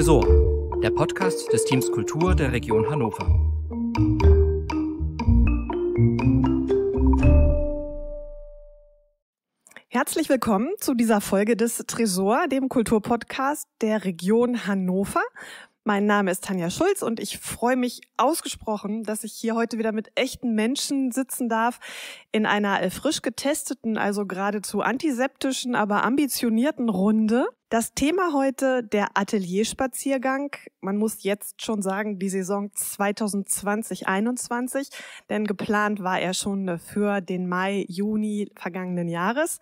Tresor, der Podcast des Teams Kultur der Region Hannover. Herzlich willkommen zu dieser Folge des Tresor, dem Kulturpodcast der Region Hannover. Mein Name ist Tanja Schulz und ich freue mich ausgesprochen, dass ich hier heute wieder mit echten Menschen sitzen darf in einer frisch getesteten, also geradezu antiseptischen, aber ambitionierten Runde. Das Thema heute der Atelierspaziergang. Man muss jetzt schon sagen, die Saison 2020-21, denn geplant war er schon für den Mai, Juni vergangenen Jahres.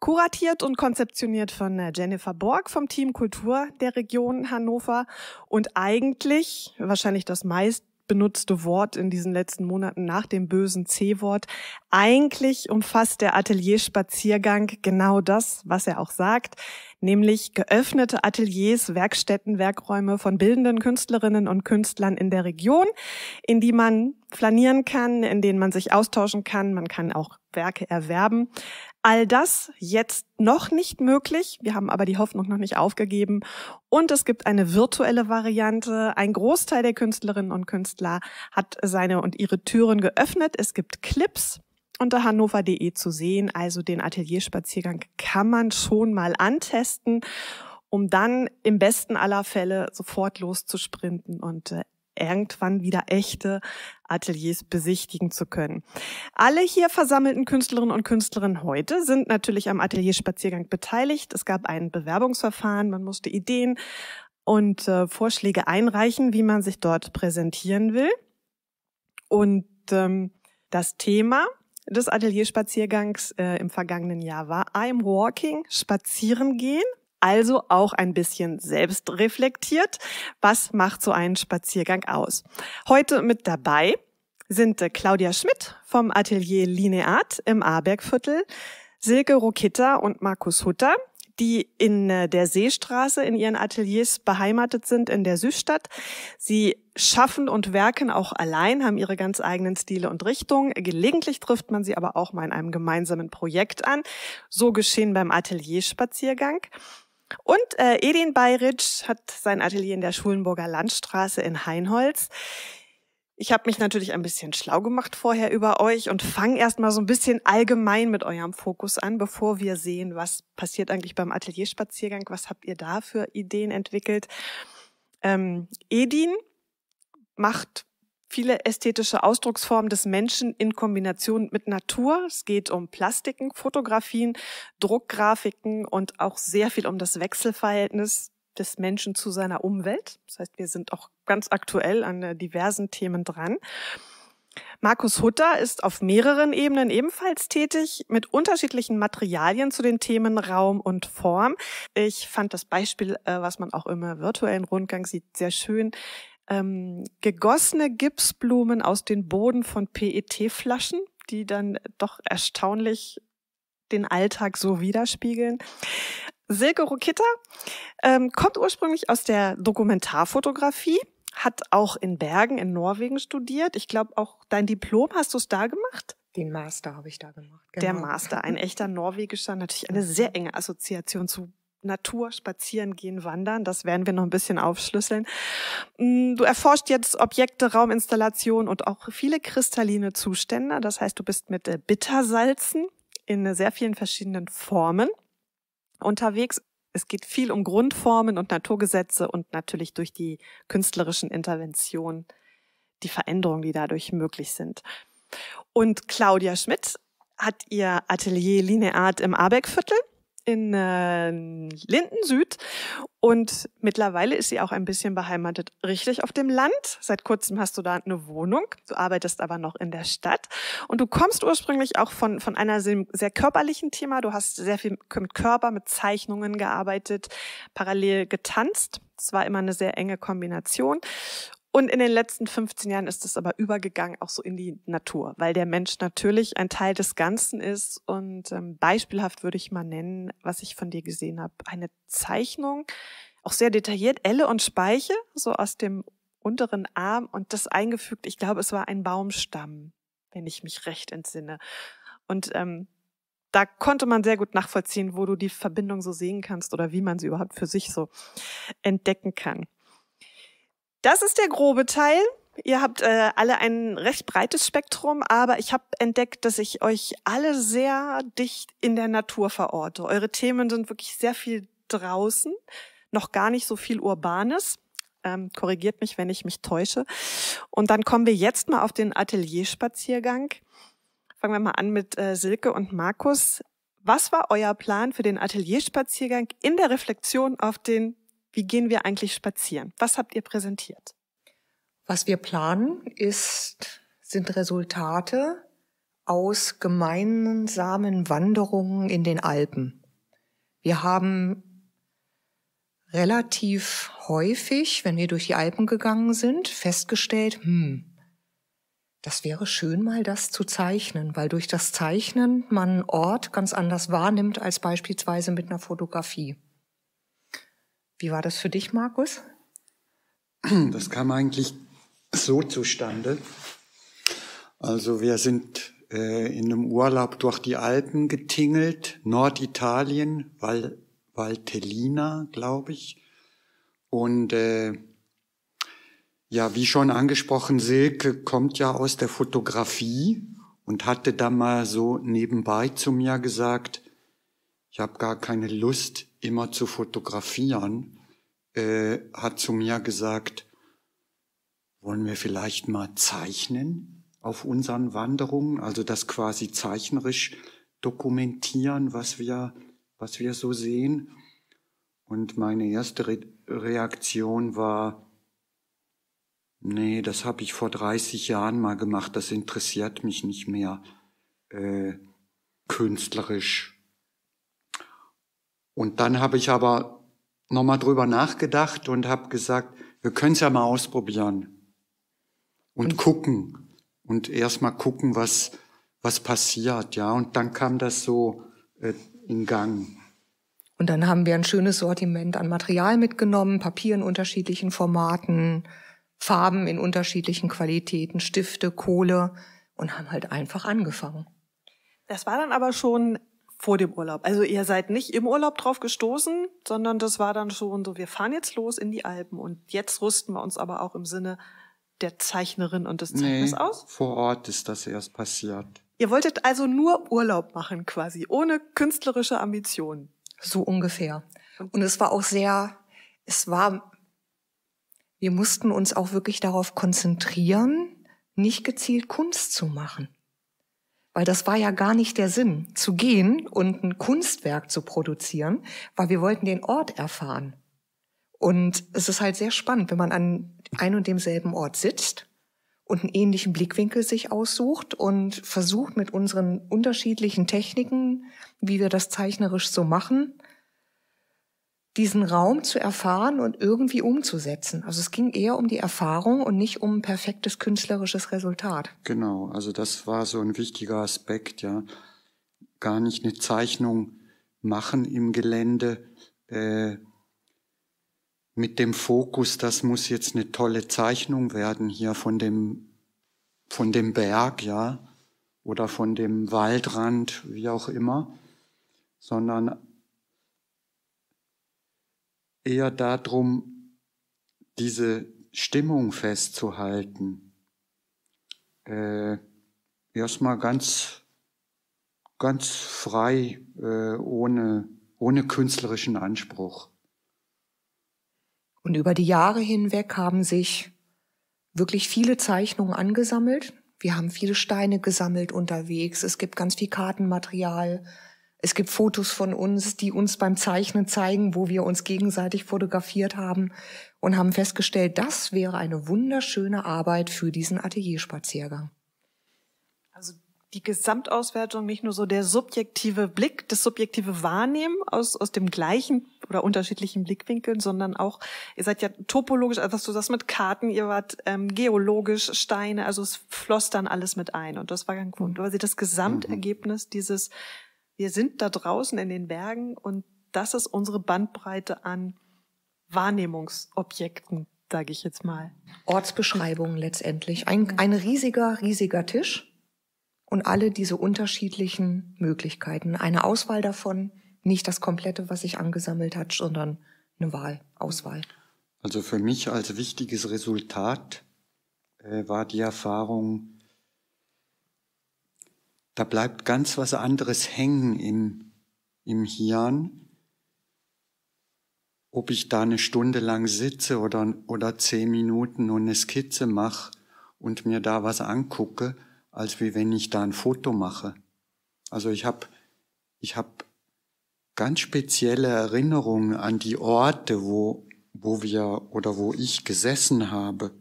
Kuratiert und konzeptioniert von Jennifer Borg vom Team Kultur der Region Hannover und eigentlich wahrscheinlich das meist benutzte Wort in diesen letzten Monaten nach dem bösen C-Wort. Eigentlich umfasst der Atelierspaziergang genau das, was er auch sagt, nämlich geöffnete Ateliers, Werkstätten, Werkräume von bildenden Künstlerinnen und Künstlern in der Region, in die man flanieren kann, in denen man sich austauschen kann. Man kann auch Werke erwerben. All das jetzt noch nicht möglich. Wir haben aber die Hoffnung noch nicht aufgegeben. Und es gibt eine virtuelle Variante. Ein Großteil der Künstlerinnen und Künstler hat seine und ihre Türen geöffnet. Es gibt Clips unter hannover.de zu sehen. Also den Atelierspaziergang kann man schon mal antesten, um dann im besten aller Fälle sofort loszusprinten und äh, irgendwann wieder echte Ateliers besichtigen zu können. Alle hier versammelten Künstlerinnen und Künstlerinnen heute sind natürlich am Atelierspaziergang beteiligt. Es gab ein Bewerbungsverfahren, man musste Ideen und äh, Vorschläge einreichen, wie man sich dort präsentieren will. Und ähm, das Thema des Atelierspaziergangs äh, im vergangenen Jahr war I'm Walking, spazieren gehen. Also auch ein bisschen selbst reflektiert. Was macht so einen Spaziergang aus? Heute mit dabei sind äh, Claudia Schmidt vom Atelier Lineart im Abergviertel, Silke Rokitta und Markus Hutter die in äh, der Seestraße in ihren Ateliers beheimatet sind in der Südstadt. Sie schaffen und werken auch allein, haben ihre ganz eigenen Stile und Richtungen. Gelegentlich trifft man sie aber auch mal in einem gemeinsamen Projekt an. So geschehen beim Atelierspaziergang. Und äh, Edin Bayritsch hat sein Atelier in der Schulenburger Landstraße in Heinholz. Ich habe mich natürlich ein bisschen schlau gemacht vorher über euch und fange erstmal so ein bisschen allgemein mit eurem Fokus an, bevor wir sehen, was passiert eigentlich beim Atelierspaziergang, was habt ihr da für Ideen entwickelt. Ähm, Edin macht viele ästhetische Ausdrucksformen des Menschen in Kombination mit Natur. Es geht um Plastiken, Fotografien, Druckgrafiken und auch sehr viel um das Wechselverhältnis des Menschen zu seiner Umwelt. Das heißt, wir sind auch ganz aktuell an äh, diversen Themen dran. Markus Hutter ist auf mehreren Ebenen ebenfalls tätig mit unterschiedlichen Materialien zu den Themen Raum und Form. Ich fand das Beispiel, äh, was man auch immer virtuellen Rundgang sieht, sehr schön. Ähm, gegossene Gipsblumen aus den Boden von PET-Flaschen, die dann doch erstaunlich den Alltag so widerspiegeln. Silke Rokitta ähm, kommt ursprünglich aus der Dokumentarfotografie, hat auch in Bergen in Norwegen studiert. Ich glaube, auch dein Diplom hast du es da gemacht? Den Master habe ich da gemacht. Genau. Der Master, ein echter norwegischer, natürlich eine sehr enge Assoziation zu Natur, spazieren gehen, wandern. Das werden wir noch ein bisschen aufschlüsseln. Mm, du erforscht jetzt Objekte, Rauminstallationen und auch viele kristalline Zustände. Das heißt, du bist mit äh, Bittersalzen in äh, sehr vielen verschiedenen Formen unterwegs. Es geht viel um Grundformen und Naturgesetze und natürlich durch die künstlerischen Interventionen die Veränderungen, die dadurch möglich sind. Und Claudia Schmidt hat ihr Atelier Lineart im Abeckviertel in äh, Linden Süd und mittlerweile ist sie auch ein bisschen beheimatet, richtig auf dem Land. Seit kurzem hast du da eine Wohnung, du arbeitest aber noch in der Stadt und du kommst ursprünglich auch von, von einer sehr, sehr körperlichen Thema. Du hast sehr viel mit Körper, mit Zeichnungen gearbeitet, parallel getanzt. Es war immer eine sehr enge Kombination und in den letzten 15 Jahren ist es aber übergegangen auch so in die Natur, weil der Mensch natürlich ein Teil des Ganzen ist. Und ähm, beispielhaft würde ich mal nennen, was ich von dir gesehen habe, eine Zeichnung, auch sehr detailliert, Elle und Speiche, so aus dem unteren Arm und das eingefügt. Ich glaube, es war ein Baumstamm, wenn ich mich recht entsinne. Und ähm, da konnte man sehr gut nachvollziehen, wo du die Verbindung so sehen kannst oder wie man sie überhaupt für sich so entdecken kann. Das ist der grobe Teil. Ihr habt äh, alle ein recht breites Spektrum, aber ich habe entdeckt, dass ich euch alle sehr dicht in der Natur verorte. Eure Themen sind wirklich sehr viel draußen, noch gar nicht so viel Urbanes. Ähm, korrigiert mich, wenn ich mich täusche. Und dann kommen wir jetzt mal auf den Atelierspaziergang. Fangen wir mal an mit äh, Silke und Markus. Was war euer Plan für den Atelierspaziergang in der Reflexion auf den wie gehen wir eigentlich spazieren? Was habt ihr präsentiert? Was wir planen, ist, sind Resultate aus gemeinsamen Wanderungen in den Alpen. Wir haben relativ häufig, wenn wir durch die Alpen gegangen sind, festgestellt, hm, das wäre schön, mal das zu zeichnen, weil durch das Zeichnen man einen Ort ganz anders wahrnimmt als beispielsweise mit einer Fotografie. Wie war das für dich, Markus? Das kam eigentlich so zustande. Also wir sind äh, in einem Urlaub durch die Alpen getingelt, Norditalien, Val, Valtellina, glaube ich. Und äh, ja, wie schon angesprochen, Silke kommt ja aus der Fotografie und hatte da mal so nebenbei zu mir gesagt, ich habe gar keine Lust, immer zu fotografieren, äh, hat zu mir gesagt, wollen wir vielleicht mal zeichnen auf unseren Wanderungen, also das quasi zeichnerisch dokumentieren, was wir, was wir so sehen. Und meine erste Re Reaktion war, nee, das habe ich vor 30 Jahren mal gemacht, das interessiert mich nicht mehr äh, künstlerisch und dann habe ich aber nochmal drüber nachgedacht und habe gesagt, wir können es ja mal ausprobieren und, und gucken und erstmal gucken, was, was passiert. Ja, und dann kam das so äh, in Gang. Und dann haben wir ein schönes Sortiment an Material mitgenommen, Papier in unterschiedlichen Formaten, Farben in unterschiedlichen Qualitäten, Stifte, Kohle und haben halt einfach angefangen. Das war dann aber schon vor dem Urlaub. Also ihr seid nicht im Urlaub drauf gestoßen, sondern das war dann schon so, wir fahren jetzt los in die Alpen und jetzt rüsten wir uns aber auch im Sinne der Zeichnerin und des Zeichners nee, aus? Vor Ort ist das erst passiert. Ihr wolltet also nur Urlaub machen quasi, ohne künstlerische Ambitionen. So ungefähr. Und es war auch sehr, es war, wir mussten uns auch wirklich darauf konzentrieren, nicht gezielt Kunst zu machen. Weil das war ja gar nicht der Sinn, zu gehen und ein Kunstwerk zu produzieren, weil wir wollten den Ort erfahren. Und es ist halt sehr spannend, wenn man an ein und demselben Ort sitzt und einen ähnlichen Blickwinkel sich aussucht und versucht mit unseren unterschiedlichen Techniken, wie wir das zeichnerisch so machen, diesen Raum zu erfahren und irgendwie umzusetzen. Also es ging eher um die Erfahrung und nicht um ein perfektes künstlerisches Resultat. Genau, also das war so ein wichtiger Aspekt, ja. Gar nicht eine Zeichnung machen im Gelände äh, mit dem Fokus, das muss jetzt eine tolle Zeichnung werden hier von dem, von dem Berg, ja, oder von dem Waldrand, wie auch immer, sondern eher darum, diese Stimmung festzuhalten. Äh, erstmal ganz, ganz frei, äh, ohne, ohne künstlerischen Anspruch. Und über die Jahre hinweg haben sich wirklich viele Zeichnungen angesammelt. Wir haben viele Steine gesammelt unterwegs. Es gibt ganz viel Kartenmaterial. Es gibt Fotos von uns, die uns beim Zeichnen zeigen, wo wir uns gegenseitig fotografiert haben und haben festgestellt, das wäre eine wunderschöne Arbeit für diesen Atelierspaziergang. Also die Gesamtauswertung, nicht nur so der subjektive Blick, das subjektive Wahrnehmen aus, aus dem gleichen oder unterschiedlichen Blickwinkeln, sondern auch, ihr seid ja topologisch, also was du sagst mit Karten, ihr wart ähm, geologisch, Steine, also es floss dann alles mit ein. Und das war ganz cool. Mhm. Also das Gesamtergebnis mhm. dieses wir sind da draußen in den Bergen und das ist unsere Bandbreite an Wahrnehmungsobjekten, sage ich jetzt mal. Ortsbeschreibungen letztendlich. Ein, ein riesiger, riesiger Tisch und alle diese unterschiedlichen Möglichkeiten. Eine Auswahl davon, nicht das komplette, was sich angesammelt hat, sondern eine Wahl, Auswahl. Also für mich als wichtiges Resultat äh, war die Erfahrung, da bleibt ganz was anderes hängen im, im Hirn, ob ich da eine Stunde lang sitze oder, oder zehn Minuten und eine Skizze mache und mir da was angucke, als wie wenn ich da ein Foto mache. Also ich habe ich hab ganz spezielle Erinnerungen an die Orte, wo, wo wir oder wo ich gesessen habe.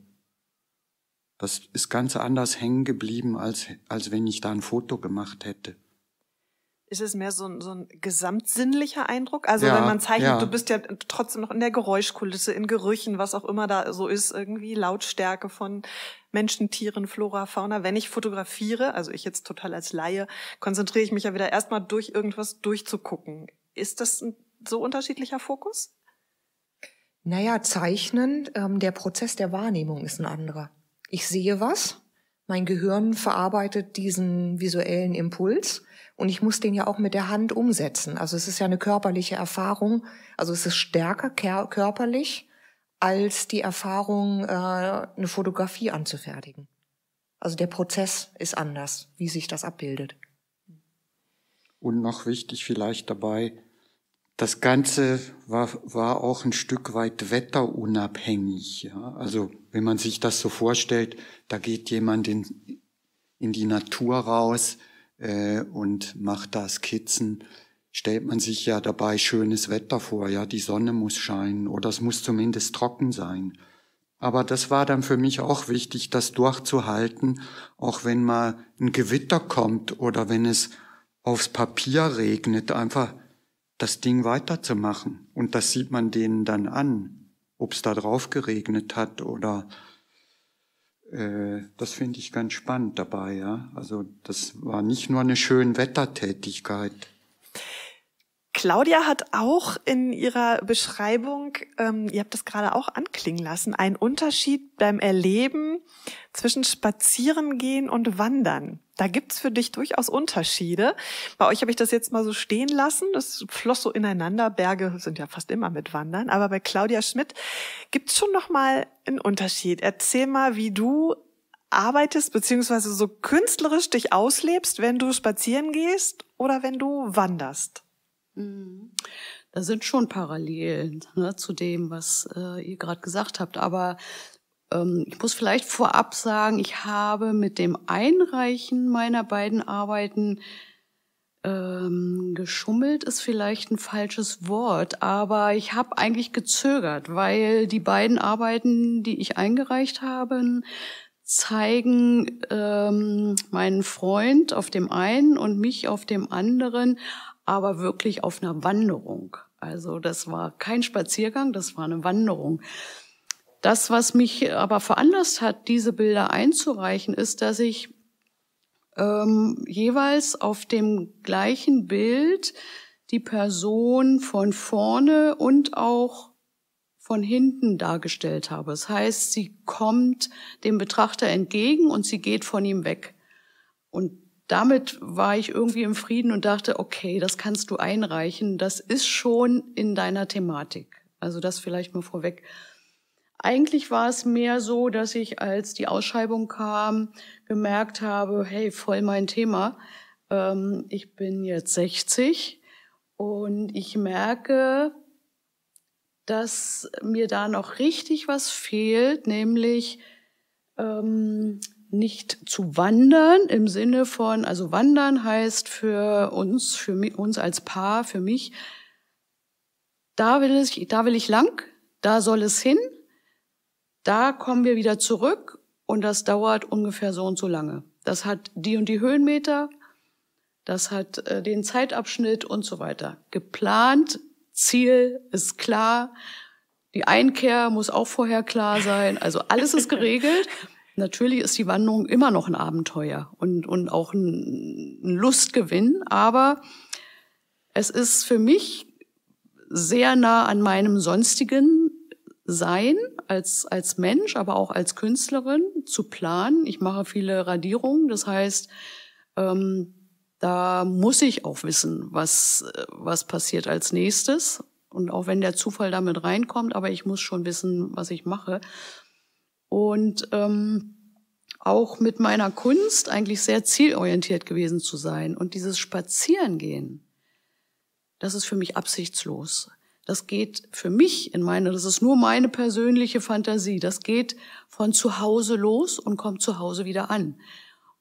Das ist ganz anders hängen geblieben, als, als wenn ich da ein Foto gemacht hätte. Ist es mehr so ein, so ein gesamtsinnlicher Eindruck? Also ja, wenn man zeichnet, ja. du bist ja trotzdem noch in der Geräuschkulisse, in Gerüchen, was auch immer da so ist, irgendwie Lautstärke von Menschen, Tieren, Flora, Fauna. Wenn ich fotografiere, also ich jetzt total als Laie, konzentriere ich mich ja wieder erstmal durch irgendwas durchzugucken. Ist das ein so unterschiedlicher Fokus? Naja, Zeichnen, ähm, der Prozess der Wahrnehmung ist ein anderer ich sehe was, mein Gehirn verarbeitet diesen visuellen Impuls und ich muss den ja auch mit der Hand umsetzen. Also es ist ja eine körperliche Erfahrung, also es ist stärker körperlich als die Erfahrung, äh, eine Fotografie anzufertigen. Also der Prozess ist anders, wie sich das abbildet. Und noch wichtig vielleicht dabei, das Ganze war, war auch ein Stück weit wetterunabhängig. Ja? Also wenn man sich das so vorstellt, da geht jemand in, in die Natur raus äh, und macht da Skizzen, stellt man sich ja dabei schönes Wetter vor. Ja, die Sonne muss scheinen oder es muss zumindest trocken sein. Aber das war dann für mich auch wichtig, das durchzuhalten, auch wenn mal ein Gewitter kommt oder wenn es aufs Papier regnet, einfach das Ding weiterzumachen. Und das sieht man denen dann an, ob es da drauf geregnet hat oder äh, das finde ich ganz spannend dabei, ja. Also das war nicht nur eine schöne Wettertätigkeit. Claudia hat auch in ihrer Beschreibung, ähm, ihr habt das gerade auch anklingen lassen, einen Unterschied beim Erleben zwischen Spazierengehen und Wandern. Da gibt's für dich durchaus Unterschiede. Bei euch habe ich das jetzt mal so stehen lassen. Das floss so ineinander. Berge sind ja fast immer mit Wandern. Aber bei Claudia Schmidt gibt's schon nochmal einen Unterschied. Erzähl mal, wie du arbeitest, beziehungsweise so künstlerisch dich auslebst, wenn du spazieren gehst oder wenn du wanderst? Mhm. Da sind schon Parallelen ne, zu dem, was äh, ihr gerade gesagt habt. Aber ähm, ich muss vielleicht vorab sagen, ich habe mit dem Einreichen meiner beiden Arbeiten ähm, geschummelt, ist vielleicht ein falsches Wort, aber ich habe eigentlich gezögert, weil die beiden Arbeiten, die ich eingereicht habe, zeigen ähm, meinen Freund auf dem einen und mich auf dem anderen aber wirklich auf einer Wanderung. Also das war kein Spaziergang, das war eine Wanderung. Das, was mich aber veranlasst hat, diese Bilder einzureichen, ist, dass ich ähm, jeweils auf dem gleichen Bild die Person von vorne und auch von hinten dargestellt habe. Das heißt, sie kommt dem Betrachter entgegen und sie geht von ihm weg. Und damit war ich irgendwie im Frieden und dachte, okay, das kannst du einreichen. Das ist schon in deiner Thematik. Also das vielleicht mal vorweg. Eigentlich war es mehr so, dass ich, als die Ausschreibung kam, gemerkt habe, hey, voll mein Thema. Ähm, ich bin jetzt 60 und ich merke, dass mir da noch richtig was fehlt, nämlich ähm, nicht zu wandern im Sinne von, also wandern heißt für uns, für mich, uns als Paar, für mich, da will ich, da will ich lang, da soll es hin, da kommen wir wieder zurück und das dauert ungefähr so und so lange. Das hat die und die Höhenmeter, das hat äh, den Zeitabschnitt und so weiter. Geplant, Ziel ist klar, die Einkehr muss auch vorher klar sein, also alles ist geregelt. Natürlich ist die Wanderung immer noch ein Abenteuer und, und auch ein, ein Lustgewinn, aber es ist für mich sehr nah an meinem sonstigen Sein als, als Mensch, aber auch als Künstlerin zu planen. Ich mache viele Radierungen, das heißt, ähm, da muss ich auch wissen, was, was passiert als nächstes. Und auch wenn der Zufall damit reinkommt, aber ich muss schon wissen, was ich mache und ähm, auch mit meiner Kunst eigentlich sehr zielorientiert gewesen zu sein. Und dieses Spazierengehen, das ist für mich absichtslos. Das geht für mich in meine, das ist nur meine persönliche Fantasie. Das geht von zu Hause los und kommt zu Hause wieder an.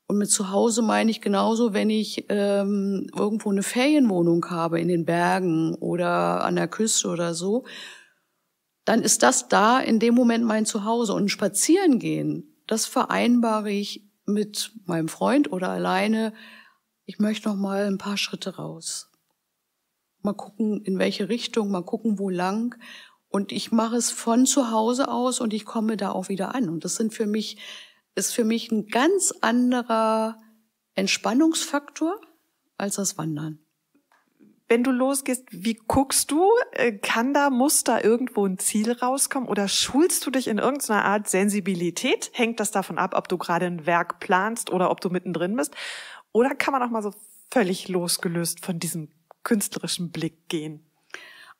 Und mit zu Hause meine ich genauso, wenn ich ähm, irgendwo eine Ferienwohnung habe in den Bergen oder an der Küste oder so, dann ist das da in dem Moment mein Zuhause. Und spazieren gehen, das vereinbare ich mit meinem Freund oder alleine. Ich möchte noch mal ein paar Schritte raus. Mal gucken, in welche Richtung, mal gucken, wo lang. Und ich mache es von zu Hause aus und ich komme da auch wieder an. Und das sind für mich, ist für mich ein ganz anderer Entspannungsfaktor als das Wandern wenn du losgehst, wie guckst du? Äh, kann da, muss da irgendwo ein Ziel rauskommen oder schulst du dich in irgendeiner Art Sensibilität? Hängt das davon ab, ob du gerade ein Werk planst oder ob du mittendrin bist? Oder kann man auch mal so völlig losgelöst von diesem künstlerischen Blick gehen?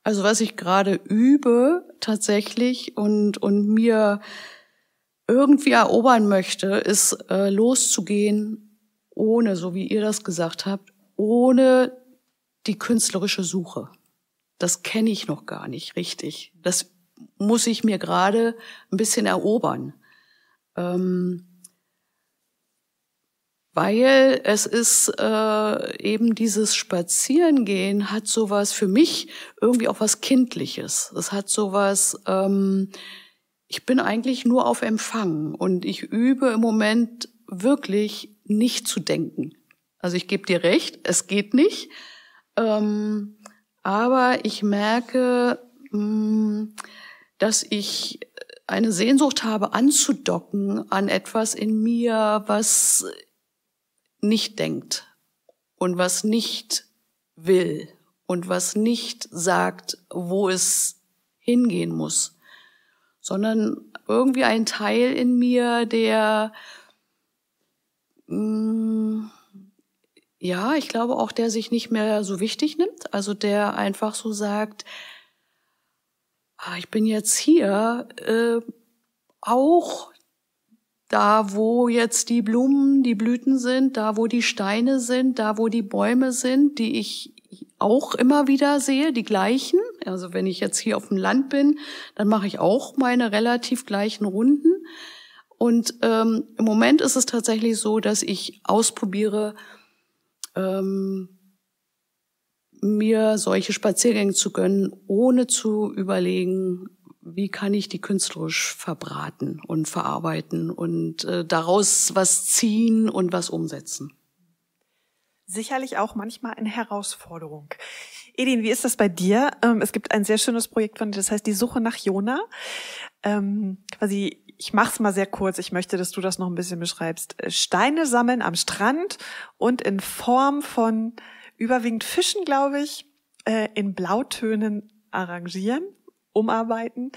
Also was ich gerade übe tatsächlich und, und mir irgendwie erobern möchte, ist äh, loszugehen, ohne, so wie ihr das gesagt habt, ohne die künstlerische Suche. Das kenne ich noch gar nicht richtig. Das muss ich mir gerade ein bisschen erobern. Ähm, weil es ist äh, eben dieses Spazierengehen hat sowas für mich irgendwie auch was Kindliches. Es hat sowas, ähm, ich bin eigentlich nur auf Empfang und ich übe im Moment wirklich nicht zu denken. Also ich gebe dir recht, es geht nicht, ähm, aber ich merke, mh, mm, dass ich eine Sehnsucht habe, anzudocken an etwas in mir, was nicht denkt und was nicht will und was nicht sagt, wo es hingehen muss, sondern irgendwie ein Teil in mir, der mh, mm, ja, ich glaube auch, der sich nicht mehr so wichtig nimmt. Also der einfach so sagt, ah, ich bin jetzt hier, äh, auch da, wo jetzt die Blumen, die Blüten sind, da, wo die Steine sind, da, wo die Bäume sind, die ich auch immer wieder sehe, die gleichen. Also wenn ich jetzt hier auf dem Land bin, dann mache ich auch meine relativ gleichen Runden. Und ähm, im Moment ist es tatsächlich so, dass ich ausprobiere, ähm, mir solche Spaziergänge zu gönnen, ohne zu überlegen, wie kann ich die künstlerisch verbraten und verarbeiten und äh, daraus was ziehen und was umsetzen. Sicherlich auch manchmal eine Herausforderung. Edin, wie ist das bei dir? Ähm, es gibt ein sehr schönes Projekt von dir, das heißt die Suche nach Jona. Ähm, quasi ich mach's mal sehr kurz. Ich möchte, dass du das noch ein bisschen beschreibst. Äh, Steine sammeln am Strand und in Form von überwiegend Fischen, glaube ich, äh, in Blautönen arrangieren, umarbeiten.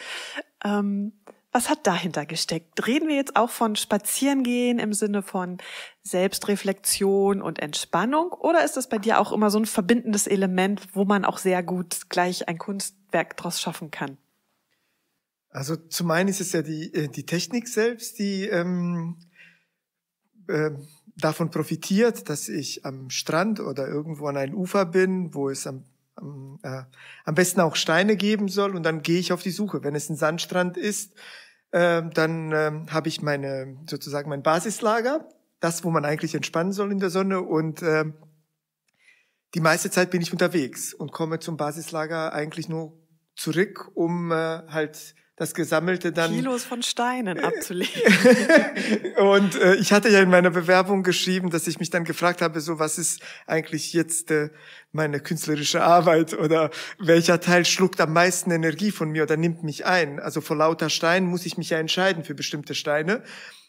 Ähm, was hat dahinter gesteckt? Reden wir jetzt auch von Spazierengehen im Sinne von Selbstreflexion und Entspannung? Oder ist das bei dir auch immer so ein verbindendes Element, wo man auch sehr gut gleich ein Kunstwerk draus schaffen kann? Also zum einen ist es ja die, äh, die Technik selbst, die ähm, äh, davon profitiert, dass ich am Strand oder irgendwo an einem Ufer bin, wo es am, am, äh, am besten auch Steine geben soll und dann gehe ich auf die Suche. Wenn es ein Sandstrand ist, äh, dann äh, habe ich meine sozusagen mein Basislager, das, wo man eigentlich entspannen soll in der Sonne und äh, die meiste Zeit bin ich unterwegs und komme zum Basislager eigentlich nur zurück, um äh, halt das Gesammelte dann. Kilos von Steinen abzulegen. und äh, ich hatte ja in meiner Bewerbung geschrieben, dass ich mich dann gefragt habe, so was ist eigentlich jetzt äh, meine künstlerische Arbeit oder welcher Teil schluckt am meisten Energie von mir oder nimmt mich ein. Also vor lauter Steinen muss ich mich ja entscheiden für bestimmte Steine.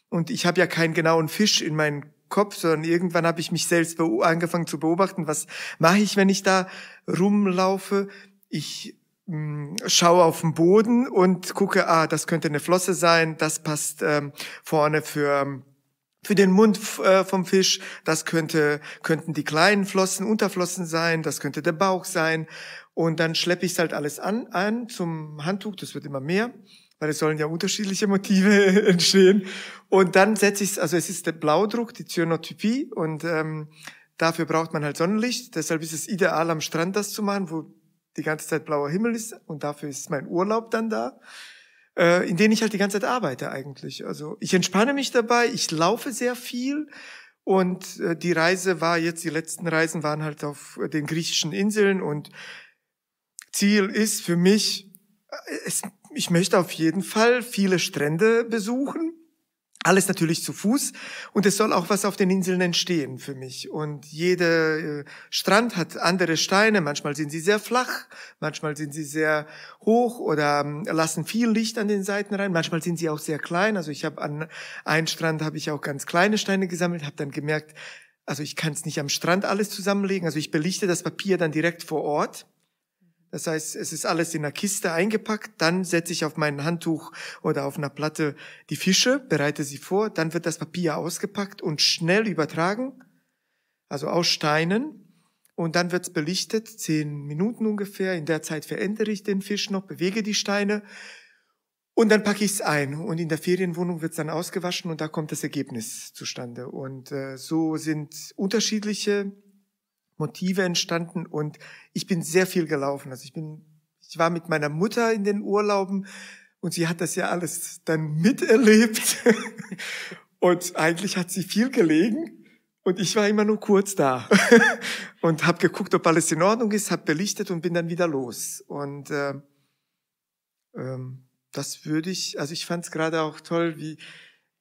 Und ich habe ja keinen genauen Fisch in meinen Kopf, sondern irgendwann habe ich mich selbst angefangen zu beobachten, was mache ich, wenn ich da rumlaufe. Ich hm, schaue auf den Boden und gucke, ah, das könnte eine Flosse sein, das passt ähm, vorne für für den Mund äh, vom Fisch, das könnte könnten die kleinen Flossen, Unterflossen sein, das könnte der Bauch sein und dann schleppe ich es halt alles an an zum Handtuch, das wird immer mehr, weil es sollen ja unterschiedliche Motive entstehen und dann setze ich es, also es ist der Blaudruck, die Zyanotypie, und ähm, Dafür braucht man halt Sonnenlicht, deshalb ist es ideal am Strand das zu machen, wo die ganze Zeit blauer Himmel ist und dafür ist mein Urlaub dann da, äh, in denen ich halt die ganze Zeit arbeite eigentlich. Also ich entspanne mich dabei, ich laufe sehr viel und äh, die Reise war jetzt, die letzten Reisen waren halt auf den griechischen Inseln und Ziel ist für mich, äh, es, ich möchte auf jeden Fall viele Strände besuchen alles natürlich zu Fuß und es soll auch was auf den Inseln entstehen für mich. Und jeder äh, Strand hat andere Steine, manchmal sind sie sehr flach, manchmal sind sie sehr hoch oder ähm, lassen viel Licht an den Seiten rein, manchmal sind sie auch sehr klein. Also ich habe an einem Strand habe ich auch ganz kleine Steine gesammelt, habe dann gemerkt, also ich kann es nicht am Strand alles zusammenlegen, also ich belichte das Papier dann direkt vor Ort das heißt, es ist alles in einer Kiste eingepackt, dann setze ich auf mein Handtuch oder auf einer Platte die Fische, bereite sie vor, dann wird das Papier ausgepackt und schnell übertragen, also aus Steinen, und dann wird es belichtet, zehn Minuten ungefähr. In der Zeit verändere ich den Fisch noch, bewege die Steine und dann packe ich es ein. Und in der Ferienwohnung wird es dann ausgewaschen und da kommt das Ergebnis zustande. Und äh, so sind unterschiedliche Motive entstanden und ich bin sehr viel gelaufen. Also ich bin, ich war mit meiner Mutter in den Urlauben und sie hat das ja alles dann miterlebt. und eigentlich hat sie viel gelegen und ich war immer nur kurz da und habe geguckt, ob alles in Ordnung ist, habe belichtet und bin dann wieder los. Und äh, ähm, das würde ich, also ich fand es gerade auch toll, wie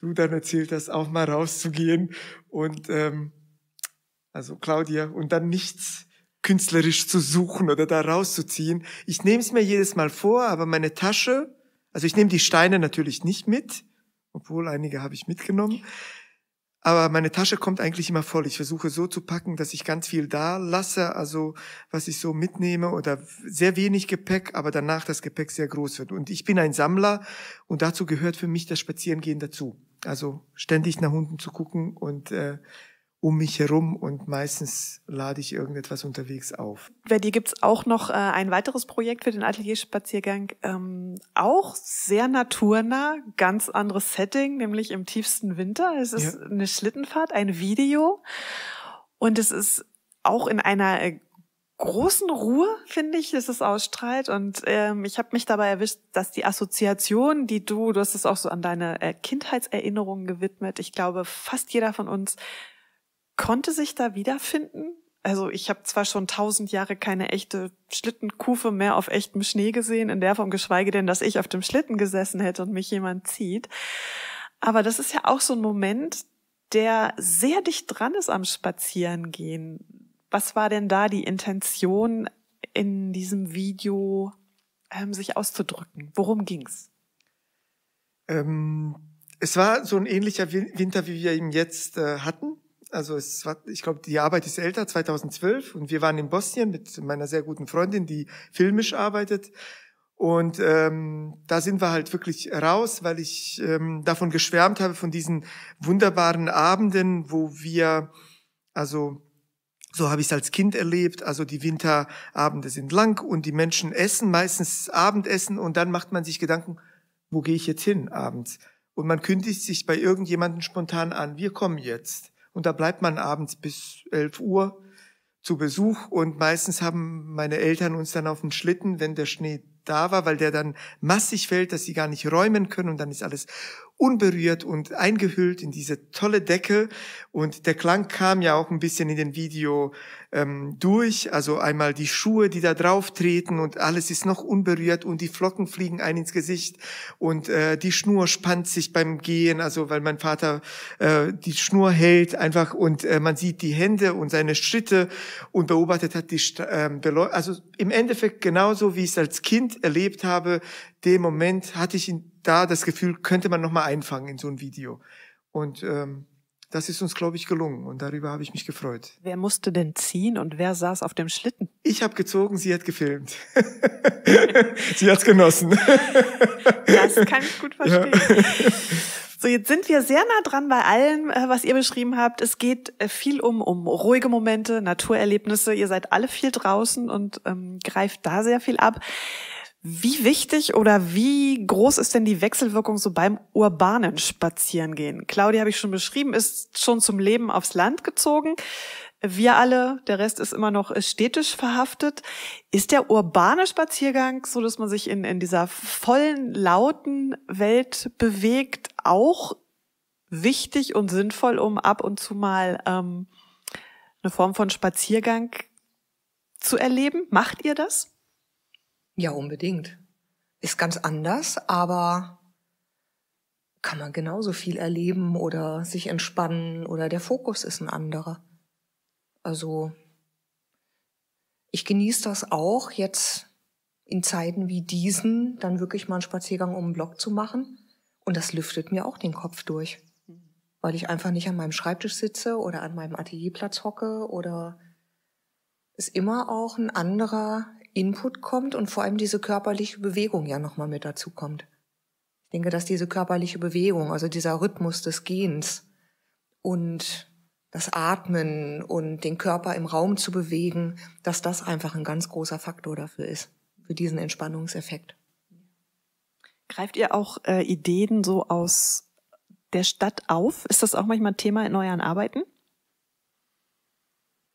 du dann erzählt hast, auch mal rauszugehen und ähm, also Claudia, und dann nichts künstlerisch zu suchen oder da rauszuziehen. Ich nehme es mir jedes Mal vor, aber meine Tasche, also ich nehme die Steine natürlich nicht mit, obwohl einige habe ich mitgenommen, aber meine Tasche kommt eigentlich immer voll. Ich versuche so zu packen, dass ich ganz viel da lasse, also was ich so mitnehme oder sehr wenig Gepäck, aber danach das Gepäck sehr groß wird. Und ich bin ein Sammler und dazu gehört für mich das Spazierengehen dazu. Also ständig nach unten zu gucken und äh, um mich herum und meistens lade ich irgendetwas unterwegs auf. Bei dir gibt's auch noch äh, ein weiteres Projekt für den Atelierspaziergang, ähm, auch sehr naturnah, ganz anderes Setting, nämlich im tiefsten Winter. Es ist ja. eine Schlittenfahrt, ein Video und es ist auch in einer äh, großen Ruhe, finde ich, dass es ausstrahlt. Und ähm, ich habe mich dabei erwischt, dass die Assoziation, die du, du hast es auch so an deine äh, Kindheitserinnerungen gewidmet, ich glaube, fast jeder von uns konnte sich da wiederfinden. Also ich habe zwar schon tausend Jahre keine echte Schlittenkufe mehr auf echtem Schnee gesehen, in der Form geschweige denn, dass ich auf dem Schlitten gesessen hätte und mich jemand zieht. Aber das ist ja auch so ein Moment, der sehr dicht dran ist am Spazierengehen. Was war denn da die Intention in diesem Video, ähm, sich auszudrücken? Worum ging's? Ähm, es war so ein ähnlicher Winter, wie wir ihn jetzt äh, hatten. Also es war, ich glaube, die Arbeit ist älter, 2012. Und wir waren in Bosnien mit meiner sehr guten Freundin, die filmisch arbeitet. Und ähm, da sind wir halt wirklich raus, weil ich ähm, davon geschwärmt habe, von diesen wunderbaren Abenden, wo wir, also so habe ich es als Kind erlebt. Also die Winterabende sind lang und die Menschen essen meistens Abendessen und dann macht man sich Gedanken, wo gehe ich jetzt hin abends? Und man kündigt sich bei irgendjemandem spontan an, wir kommen jetzt. Und da bleibt man abends bis 11 Uhr zu Besuch und meistens haben meine Eltern uns dann auf den Schlitten, wenn der Schnee da war, weil der dann massig fällt, dass sie gar nicht räumen können und dann ist alles unberührt und eingehüllt in diese tolle Decke und der Klang kam ja auch ein bisschen in den Video ähm, durch, also einmal die Schuhe, die da drauf treten und alles ist noch unberührt und die Flocken fliegen ein ins Gesicht und äh, die Schnur spannt sich beim Gehen, also weil mein Vater äh, die Schnur hält einfach und äh, man sieht die Hände und seine Schritte und beobachtet hat die, äh, also im Endeffekt genauso wie ich es als Kind erlebt habe, dem Moment hatte ich da das Gefühl, könnte man noch mal einfangen in so ein Video und ähm, das ist uns, glaube ich, gelungen und darüber habe ich mich gefreut. Wer musste denn ziehen und wer saß auf dem Schlitten? Ich habe gezogen, sie hat gefilmt. sie hat's genossen. das kann ich gut verstehen. Ja. So, jetzt sind wir sehr nah dran bei allem, äh, was ihr beschrieben habt. Es geht äh, viel um, um ruhige Momente, Naturerlebnisse. Ihr seid alle viel draußen und ähm, greift da sehr viel ab. Wie wichtig oder wie groß ist denn die Wechselwirkung so beim urbanen Spazierengehen? Claudia habe ich schon beschrieben, ist schon zum Leben aufs Land gezogen. Wir alle, der Rest ist immer noch äh, städtisch verhaftet. Ist der urbane Spaziergang, so dass man sich in, in dieser vollen, lauten Welt bewegt, auch wichtig und sinnvoll, um ab und zu mal ähm, eine Form von Spaziergang zu erleben? Macht ihr das? Ja, unbedingt. Ist ganz anders, aber kann man genauso viel erleben oder sich entspannen oder der Fokus ist ein anderer. Also ich genieße das auch jetzt in Zeiten wie diesen, dann wirklich mal einen Spaziergang um den Block zu machen. Und das lüftet mir auch den Kopf durch, weil ich einfach nicht an meinem Schreibtisch sitze oder an meinem Atelierplatz hocke oder ist immer auch ein anderer Input kommt und vor allem diese körperliche Bewegung ja nochmal mit dazu kommt. Ich denke, dass diese körperliche Bewegung, also dieser Rhythmus des Gehens und das Atmen und den Körper im Raum zu bewegen, dass das einfach ein ganz großer Faktor dafür ist, für diesen Entspannungseffekt. Greift ihr auch äh, Ideen so aus der Stadt auf? Ist das auch manchmal Thema in euren Arbeiten?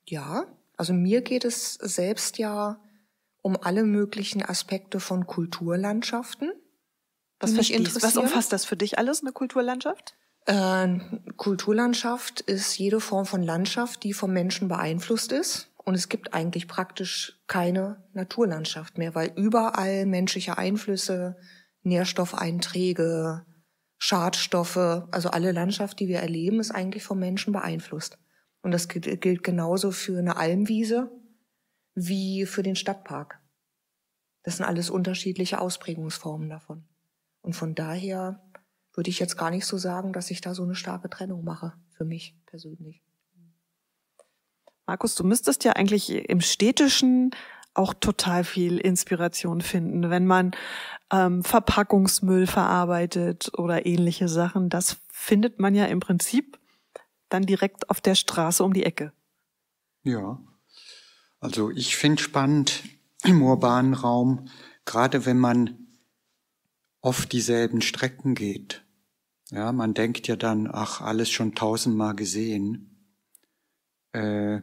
Ja, also mir geht es selbst ja um alle möglichen Aspekte von Kulturlandschaften. Was, mich interessiert. was umfasst das für dich alles, eine Kulturlandschaft? Äh, Kulturlandschaft ist jede Form von Landschaft, die vom Menschen beeinflusst ist. Und es gibt eigentlich praktisch keine Naturlandschaft mehr, weil überall menschliche Einflüsse, Nährstoffeinträge, Schadstoffe, also alle Landschaft, die wir erleben, ist eigentlich vom Menschen beeinflusst. Und das gilt genauso für eine Almwiese, wie für den Stadtpark. Das sind alles unterschiedliche Ausprägungsformen davon. Und von daher würde ich jetzt gar nicht so sagen, dass ich da so eine starke Trennung mache, für mich persönlich. Markus, du müsstest ja eigentlich im städtischen auch total viel Inspiration finden, wenn man ähm, Verpackungsmüll verarbeitet oder ähnliche Sachen. Das findet man ja im Prinzip dann direkt auf der Straße um die Ecke. Ja, also ich finde spannend im urbanen Raum, gerade wenn man oft dieselben Strecken geht. Ja, man denkt ja dann, ach, alles schon tausendmal gesehen. Äh,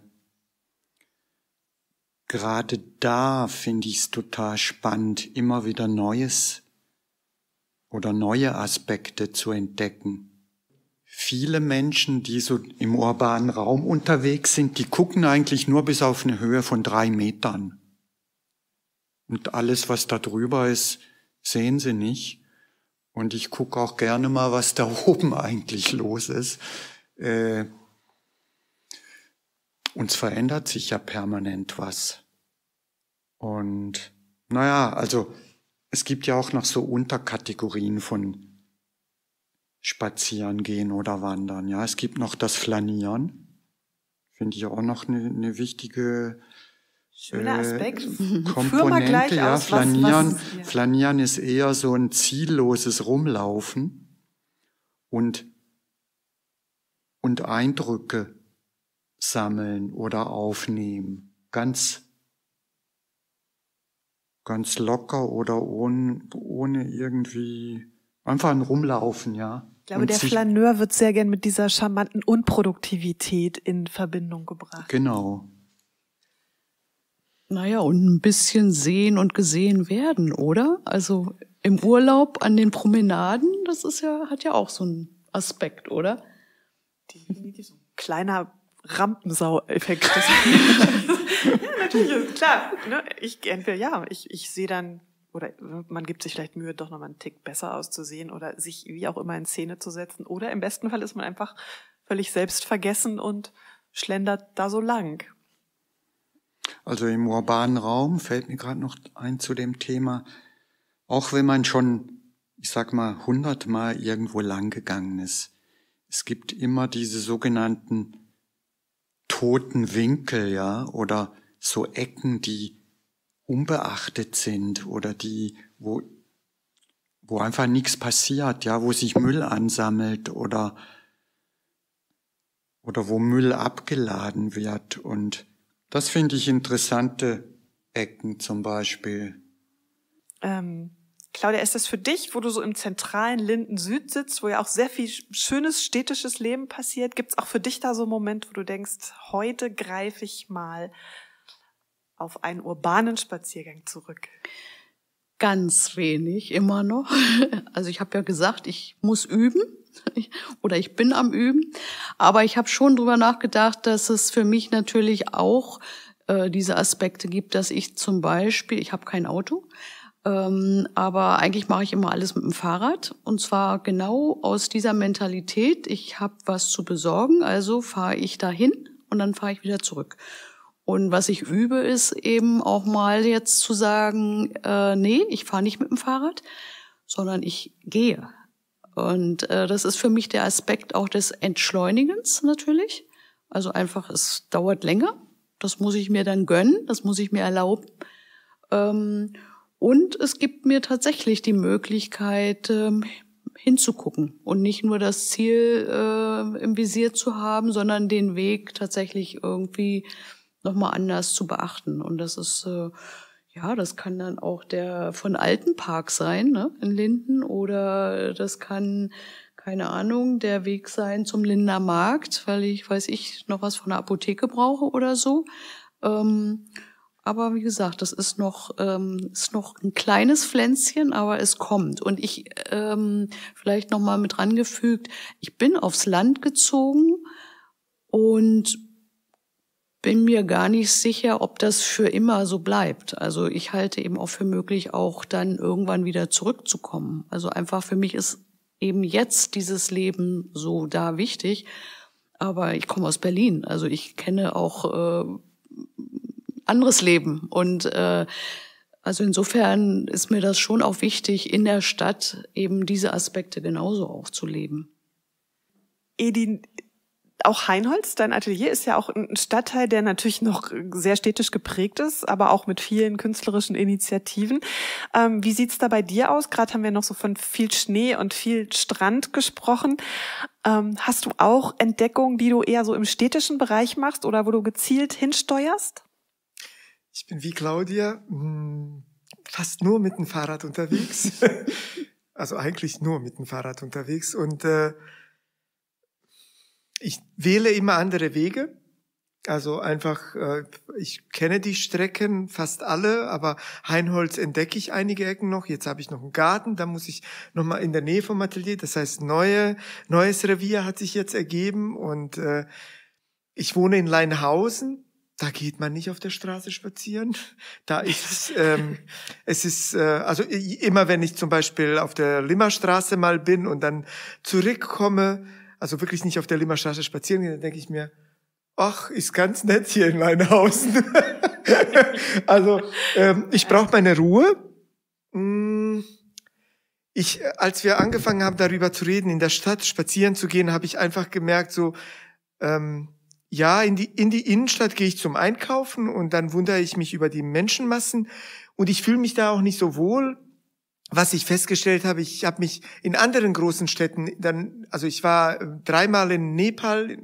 gerade da finde ich es total spannend, immer wieder Neues oder neue Aspekte zu entdecken viele Menschen, die so im urbanen Raum unterwegs sind, die gucken eigentlich nur bis auf eine Höhe von drei Metern. Und alles, was da drüber ist, sehen sie nicht. Und ich gucke auch gerne mal, was da oben eigentlich los ist. Äh, uns verändert sich ja permanent was. Und naja, also es gibt ja auch noch so Unterkategorien von spazieren gehen oder wandern. Ja, es gibt noch das Flanieren. Finde ich auch noch eine, eine wichtige Schöner äh, Aspekt. Äh, Komponente, ja. Aus, flanieren, was, was ist flanieren ist eher so ein zielloses Rumlaufen und, und Eindrücke sammeln oder aufnehmen. Ganz, ganz locker oder ohne, ohne irgendwie, einfach ein Rumlaufen, ja. Ich glaube, der Flaneur wird sehr gern mit dieser charmanten Unproduktivität in Verbindung gebracht. Genau. Naja, und ein bisschen sehen und gesehen werden, oder? Also im Urlaub an den Promenaden, das ist ja, hat ja auch so einen Aspekt, oder? Definitiv so ein kleiner Rampensau-Effekt. ja, natürlich, also klar. Ne? Ich entweder, ja, ich, ich sehe dann oder ne, man gibt sich vielleicht Mühe, doch nochmal einen Tick besser auszusehen oder sich wie auch immer in Szene zu setzen. Oder im besten Fall ist man einfach völlig selbst vergessen und schlendert da so lang. Also im urbanen Raum fällt mir gerade noch ein zu dem Thema, auch wenn man schon, ich sag mal, hundertmal irgendwo lang gegangen ist, es gibt immer diese sogenannten toten Winkel, ja, oder so Ecken, die unbeachtet sind oder die, wo, wo einfach nichts passiert, ja, wo sich Müll ansammelt oder, oder wo Müll abgeladen wird. Und das finde ich interessante Ecken zum Beispiel. Ähm, Claudia, ist das für dich, wo du so im zentralen Linden Süd sitzt, wo ja auch sehr viel schönes städtisches Leben passiert, gibt es auch für dich da so einen Moment, wo du denkst, heute greife ich mal auf einen urbanen Spaziergang zurück? Ganz wenig, immer noch. Also ich habe ja gesagt, ich muss üben oder ich bin am Üben. Aber ich habe schon drüber nachgedacht, dass es für mich natürlich auch äh, diese Aspekte gibt, dass ich zum Beispiel, ich habe kein Auto, ähm, aber eigentlich mache ich immer alles mit dem Fahrrad. Und zwar genau aus dieser Mentalität, ich habe was zu besorgen, also fahre ich dahin und dann fahre ich wieder zurück. Und was ich übe, ist eben auch mal jetzt zu sagen, äh, nee, ich fahre nicht mit dem Fahrrad, sondern ich gehe. Und äh, das ist für mich der Aspekt auch des Entschleunigens natürlich. Also einfach, es dauert länger. Das muss ich mir dann gönnen, das muss ich mir erlauben. Ähm, und es gibt mir tatsächlich die Möglichkeit, ähm, hinzugucken und nicht nur das Ziel äh, im Visier zu haben, sondern den Weg tatsächlich irgendwie nochmal anders zu beachten. Und das ist, äh, ja, das kann dann auch der von Altenpark sein, ne, in Linden, oder das kann, keine Ahnung, der Weg sein zum Linder Markt, weil ich, weiß ich, noch was von der Apotheke brauche oder so. Ähm, aber wie gesagt, das ist noch, ähm, ist noch ein kleines Pflänzchen, aber es kommt. Und ich, ähm, vielleicht mal mit rangefügt, ich bin aufs Land gezogen und bin mir gar nicht sicher, ob das für immer so bleibt. Also ich halte eben auch für möglich, auch dann irgendwann wieder zurückzukommen. Also einfach für mich ist eben jetzt dieses Leben so da wichtig. Aber ich komme aus Berlin, also ich kenne auch äh, anderes Leben. Und äh, also insofern ist mir das schon auch wichtig, in der Stadt eben diese Aspekte genauso auch zu leben. Edin, auch Heinholz, dein Atelier ist ja auch ein Stadtteil, der natürlich noch sehr städtisch geprägt ist, aber auch mit vielen künstlerischen Initiativen. Ähm, wie sieht's da bei dir aus? Gerade haben wir noch so von viel Schnee und viel Strand gesprochen. Ähm, hast du auch Entdeckungen, die du eher so im städtischen Bereich machst oder wo du gezielt hinsteuerst? Ich bin wie Claudia hm, fast nur mit dem Fahrrad unterwegs. also eigentlich nur mit dem Fahrrad unterwegs und äh, ich wähle immer andere Wege. Also einfach, äh, ich kenne die Strecken fast alle, aber Heinholz entdecke ich einige Ecken noch. Jetzt habe ich noch einen Garten, da muss ich nochmal in der Nähe vom Atelier. Das heißt, neue, neues Revier hat sich jetzt ergeben und äh, ich wohne in Leinhausen. Da geht man nicht auf der Straße spazieren. Da ist ähm, es ist äh, also immer wenn ich zum Beispiel auf der Limmerstraße mal bin und dann zurückkomme, also wirklich nicht auf der Limmerstraße spazieren gehen, dann denke ich mir, ach, ist ganz nett hier in meinem Haus. also ähm, ich brauche meine Ruhe. Mm, ich, als wir angefangen haben, darüber zu reden, in der Stadt spazieren zu gehen, habe ich einfach gemerkt, so ähm, ja, in die, in die Innenstadt gehe ich zum Einkaufen und dann wundere ich mich über die Menschenmassen und ich fühle mich da auch nicht so wohl was ich festgestellt habe, ich habe mich in anderen großen Städten dann, also ich war äh, dreimal in Nepal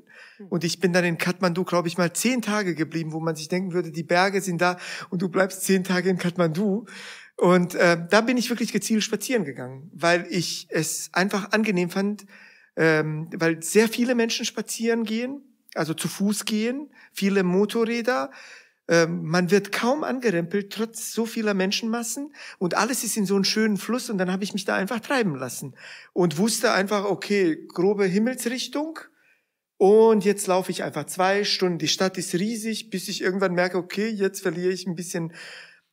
und ich bin dann in Kathmandu, glaube ich, mal zehn Tage geblieben, wo man sich denken würde, die Berge sind da und du bleibst zehn Tage in Kathmandu. Und äh, da bin ich wirklich gezielt spazieren gegangen, weil ich es einfach angenehm fand, ähm, weil sehr viele Menschen spazieren gehen, also zu Fuß gehen, viele Motorräder, ähm, man wird kaum angerempelt, trotz so vieler Menschenmassen. Und alles ist in so einem schönen Fluss. Und dann habe ich mich da einfach treiben lassen und wusste einfach, okay, grobe Himmelsrichtung. Und jetzt laufe ich einfach zwei Stunden. Die Stadt ist riesig, bis ich irgendwann merke, okay, jetzt verliere ich ein bisschen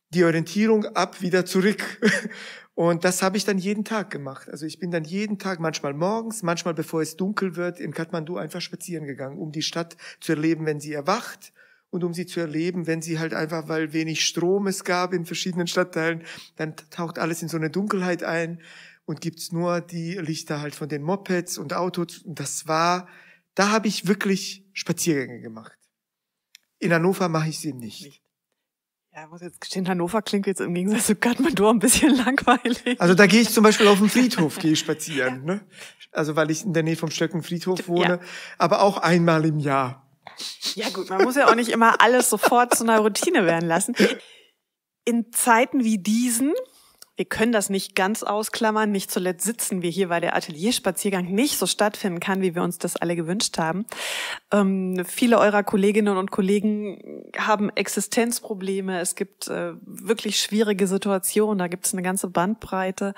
die Orientierung ab, wieder zurück. Und das habe ich dann jeden Tag gemacht. Also ich bin dann jeden Tag, manchmal morgens, manchmal bevor es dunkel wird, in Kathmandu einfach spazieren gegangen, um die Stadt zu erleben, wenn sie erwacht und um sie zu erleben, wenn sie halt einfach, weil wenig Strom es gab in verschiedenen Stadtteilen, dann taucht alles in so eine Dunkelheit ein und gibt's nur die Lichter halt von den Mopeds und Autos. Und das war, da habe ich wirklich Spaziergänge gemacht. In Hannover mache ich sie nicht. nicht. Ja, muss jetzt gestehen, Hannover klingt jetzt im Gegensatz zu Kathmandu ein bisschen langweilig. Also da gehe ich zum Beispiel auf den Friedhof gehe spazieren, ne? Also weil ich in der Nähe vom Stöckenfriedhof wohne, ja. aber auch einmal im Jahr. Ja gut, man muss ja auch nicht immer alles sofort zu einer Routine werden lassen. In Zeiten wie diesen wir können das nicht ganz ausklammern. Nicht zuletzt sitzen wir hier, weil der Atelierspaziergang nicht so stattfinden kann, wie wir uns das alle gewünscht haben. Ähm, viele eurer Kolleginnen und Kollegen haben Existenzprobleme. Es gibt äh, wirklich schwierige Situationen. Da gibt es eine ganze Bandbreite,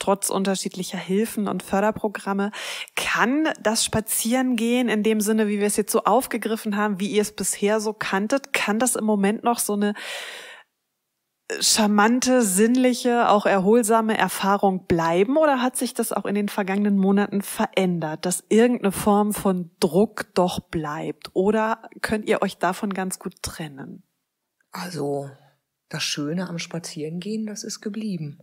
trotz unterschiedlicher Hilfen und Förderprogramme. Kann das Spazieren gehen in dem Sinne, wie wir es jetzt so aufgegriffen haben, wie ihr es bisher so kanntet, kann das im Moment noch so eine charmante, sinnliche, auch erholsame Erfahrung bleiben oder hat sich das auch in den vergangenen Monaten verändert, dass irgendeine Form von Druck doch bleibt? Oder könnt ihr euch davon ganz gut trennen? Also, das Schöne am Spazierengehen, das ist geblieben.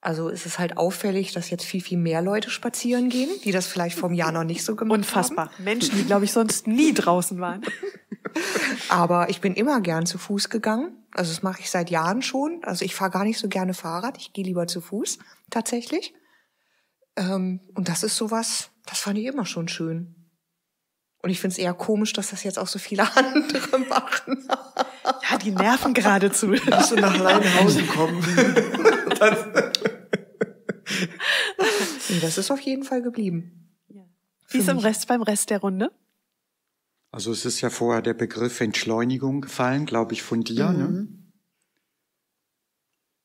Also ist es halt auffällig, dass jetzt viel, viel mehr Leute spazieren gehen, die das vielleicht vom Jahr noch nicht so gemacht Unfassbar. haben. Unfassbar. Menschen, die, glaube ich, sonst nie draußen waren. Aber ich bin immer gern zu Fuß gegangen. Also das mache ich seit Jahren schon. Also ich fahre gar nicht so gerne Fahrrad, ich gehe lieber zu Fuß tatsächlich. Ähm, und das ist sowas, das fand ich immer schon schön. Und ich finde es eher komisch, dass das jetzt auch so viele andere machen. Ja, die nerven geradezu. Musst du nach Leinhausen kommen. das, das ist auf jeden Fall geblieben. Wie ist im Rest beim Rest der Runde? Also es ist ja vorher der Begriff Entschleunigung gefallen, glaube ich, von dir. Ne? Mhm. Ne?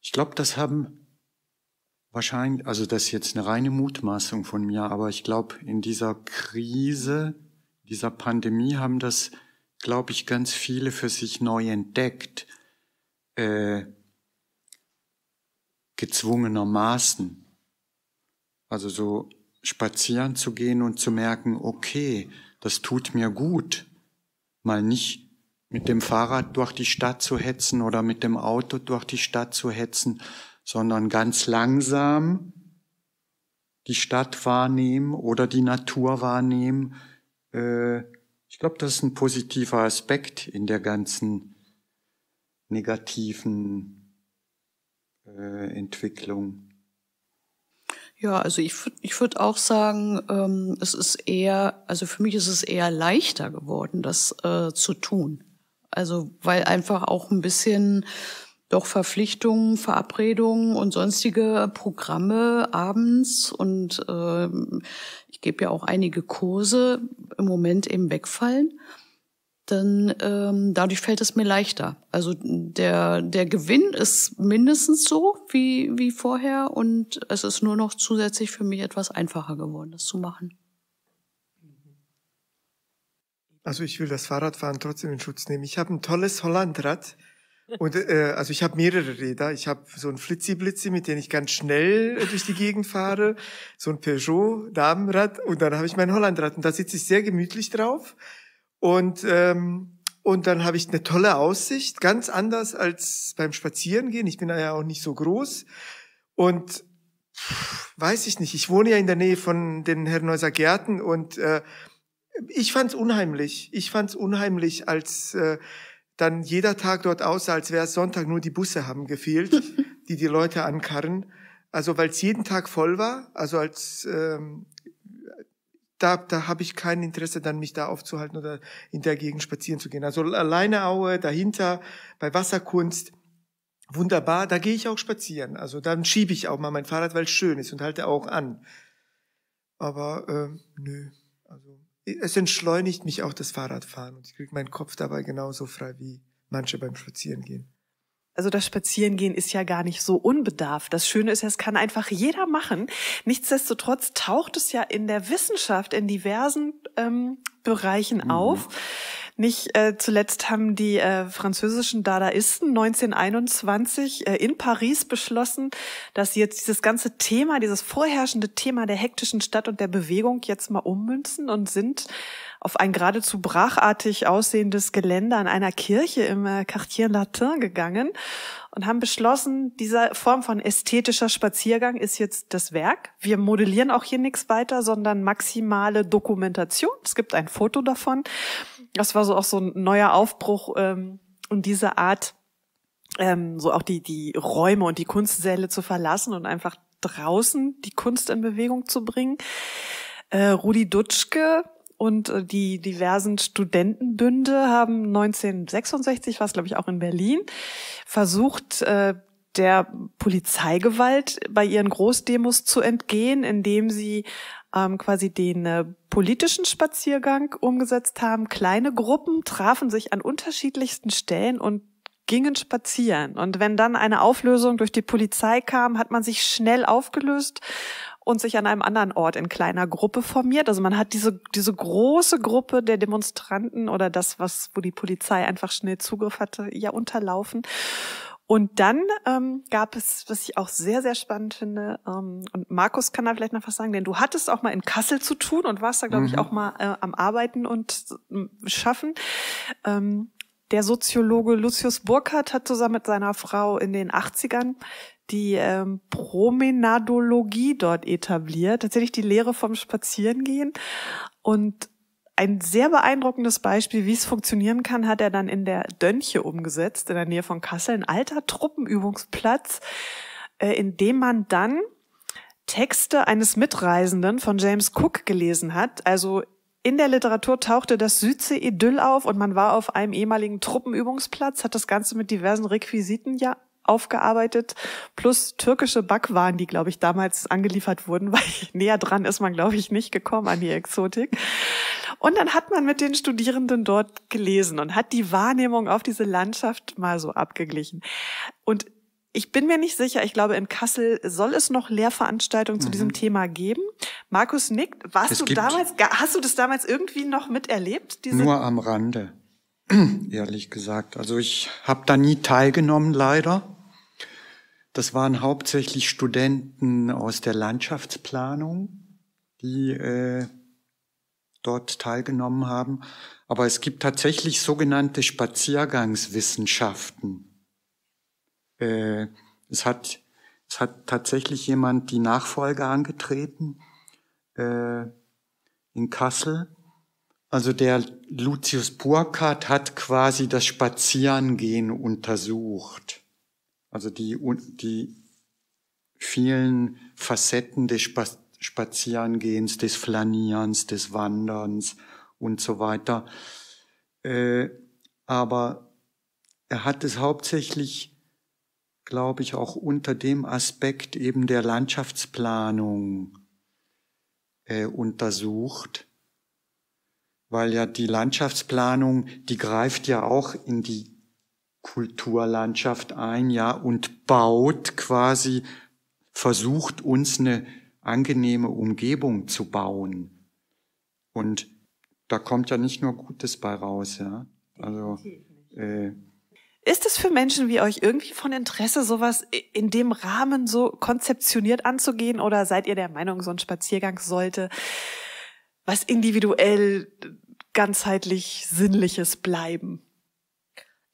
Ich glaube, das haben wahrscheinlich, also das ist jetzt eine reine Mutmaßung von mir, aber ich glaube, in dieser Krise, dieser Pandemie haben das, glaube ich, ganz viele für sich neu entdeckt, äh, gezwungenermaßen. Also so spazieren zu gehen und zu merken, okay, das tut mir gut, mal nicht mit dem Fahrrad durch die Stadt zu hetzen oder mit dem Auto durch die Stadt zu hetzen, sondern ganz langsam die Stadt wahrnehmen oder die Natur wahrnehmen. Äh, ich glaube, das ist ein positiver Aspekt in der ganzen negativen äh, Entwicklung. Ja, also ich, ich würde auch sagen, ähm, es ist eher, also für mich ist es eher leichter geworden, das äh, zu tun. Also weil einfach auch ein bisschen doch Verpflichtungen, Verabredungen und sonstige Programme abends und ähm, ich gebe ja auch einige Kurse im Moment eben wegfallen dann ähm, dadurch fällt es mir leichter. Also der, der Gewinn ist mindestens so wie, wie vorher und es ist nur noch zusätzlich für mich etwas einfacher geworden, das zu machen. Also ich will das Fahrradfahren trotzdem in Schutz nehmen. Ich habe ein tolles Hollandrad. Und äh, also ich habe mehrere Räder. Ich habe so ein Flitzi-Blitzi, mit dem ich ganz schnell durch die Gegend fahre, so ein Peugeot-Damenrad und dann habe ich mein Hollandrad. Und da sitze ich sehr gemütlich drauf. Und, ähm, und dann habe ich eine tolle Aussicht, ganz anders als beim Spazierengehen. Ich bin da ja auch nicht so groß. Und weiß ich nicht, ich wohne ja in der Nähe von den Herrenhäuser Gärten und äh, ich fand's unheimlich. Ich fand's unheimlich, als äh, dann jeder Tag dort aussah, als wäre Sonntag, nur die Busse haben gefehlt, die die Leute ankarren. Also weil es jeden Tag voll war, also als ähm, da, da habe ich kein Interesse, dann mich da aufzuhalten oder in der Gegend spazieren zu gehen. Also alleine Aue, dahinter, bei Wasserkunst, wunderbar, da gehe ich auch spazieren. Also dann schiebe ich auch mal mein Fahrrad, weil es schön ist und halte auch an. Aber äh, nö, also es entschleunigt mich auch das Fahrradfahren und ich kriege meinen Kopf dabei genauso frei wie manche beim Spazierengehen. Also das Spazierengehen ist ja gar nicht so unbedarft. Das Schöne ist es kann einfach jeder machen. Nichtsdestotrotz taucht es ja in der Wissenschaft in diversen ähm, Bereichen mhm. auf nicht äh, zuletzt haben die äh, französischen Dadaisten 1921 äh, in Paris beschlossen, dass sie jetzt dieses ganze Thema, dieses vorherrschende Thema der hektischen Stadt und der Bewegung jetzt mal ummünzen und sind auf ein geradezu brachartig aussehendes Gelände an einer Kirche im äh, Quartier Latin gegangen und haben beschlossen, dieser Form von ästhetischer Spaziergang ist jetzt das Werk. Wir modellieren auch hier nichts weiter, sondern maximale Dokumentation. Es gibt ein Foto davon das war so auch so ein neuer Aufbruch ähm, und diese Art, ähm, so auch die, die Räume und die Kunstsäle zu verlassen und einfach draußen die Kunst in Bewegung zu bringen. Äh, Rudi Dutschke und äh, die diversen Studentenbünde haben 1966, war es glaube ich auch in Berlin, versucht, äh, der Polizeigewalt bei ihren Großdemos zu entgehen, indem sie ähm, quasi den äh, politischen Spaziergang umgesetzt haben. Kleine Gruppen trafen sich an unterschiedlichsten Stellen und gingen spazieren. Und wenn dann eine Auflösung durch die Polizei kam, hat man sich schnell aufgelöst und sich an einem anderen Ort in kleiner Gruppe formiert. Also man hat diese, diese große Gruppe der Demonstranten oder das, was, wo die Polizei einfach schnell Zugriff hatte, ja unterlaufen. Und dann ähm, gab es, was ich auch sehr, sehr spannend finde, ähm, und Markus kann da vielleicht noch was sagen, denn du hattest auch mal in Kassel zu tun und warst da, glaube mhm. ich, auch mal äh, am Arbeiten und äh, Schaffen. Ähm, der Soziologe Lucius Burkhardt hat zusammen mit seiner Frau in den 80ern die ähm, Promenadologie dort etabliert, tatsächlich die Lehre vom Spazierengehen. Und ein sehr beeindruckendes Beispiel, wie es funktionieren kann, hat er dann in der Dönche umgesetzt, in der Nähe von Kassel, ein alter Truppenübungsplatz, äh, in dem man dann Texte eines Mitreisenden von James Cook gelesen hat. Also in der Literatur tauchte das Südsee-Idyll auf und man war auf einem ehemaligen Truppenübungsplatz, hat das Ganze mit diversen Requisiten ja aufgearbeitet, plus türkische Backwaren, die, glaube ich, damals angeliefert wurden, weil näher dran ist man, glaube ich, nicht gekommen an die Exotik. Und dann hat man mit den Studierenden dort gelesen und hat die Wahrnehmung auf diese Landschaft mal so abgeglichen. Und ich bin mir nicht sicher. Ich glaube, in Kassel soll es noch Lehrveranstaltungen zu diesem mhm. Thema geben. Markus nickt. Warst es du damals, hast du das damals irgendwie noch miterlebt? Nur am Rande, ehrlich gesagt. Also ich habe da nie teilgenommen, leider. Das waren hauptsächlich Studenten aus der Landschaftsplanung, die äh, dort teilgenommen haben. Aber es gibt tatsächlich sogenannte Spaziergangswissenschaften. Äh, es, hat, es hat tatsächlich jemand die Nachfolge angetreten äh, in Kassel. Also der Lucius Burkhardt hat quasi das Spazierengehen untersucht. Also die, die vielen Facetten des Spazierengehens, des Flanierens, des Wanderns und so weiter. Äh, aber er hat es hauptsächlich, glaube ich, auch unter dem Aspekt eben der Landschaftsplanung äh, untersucht, weil ja die Landschaftsplanung, die greift ja auch in die Kulturlandschaft ein, ja, und baut quasi, versucht uns eine angenehme Umgebung zu bauen. Und da kommt ja nicht nur Gutes bei raus, ja. Also, äh, ist es für Menschen wie euch irgendwie von Interesse, sowas in dem Rahmen so konzeptioniert anzugehen? Oder seid ihr der Meinung, so ein Spaziergang sollte was individuell ganzheitlich Sinnliches bleiben?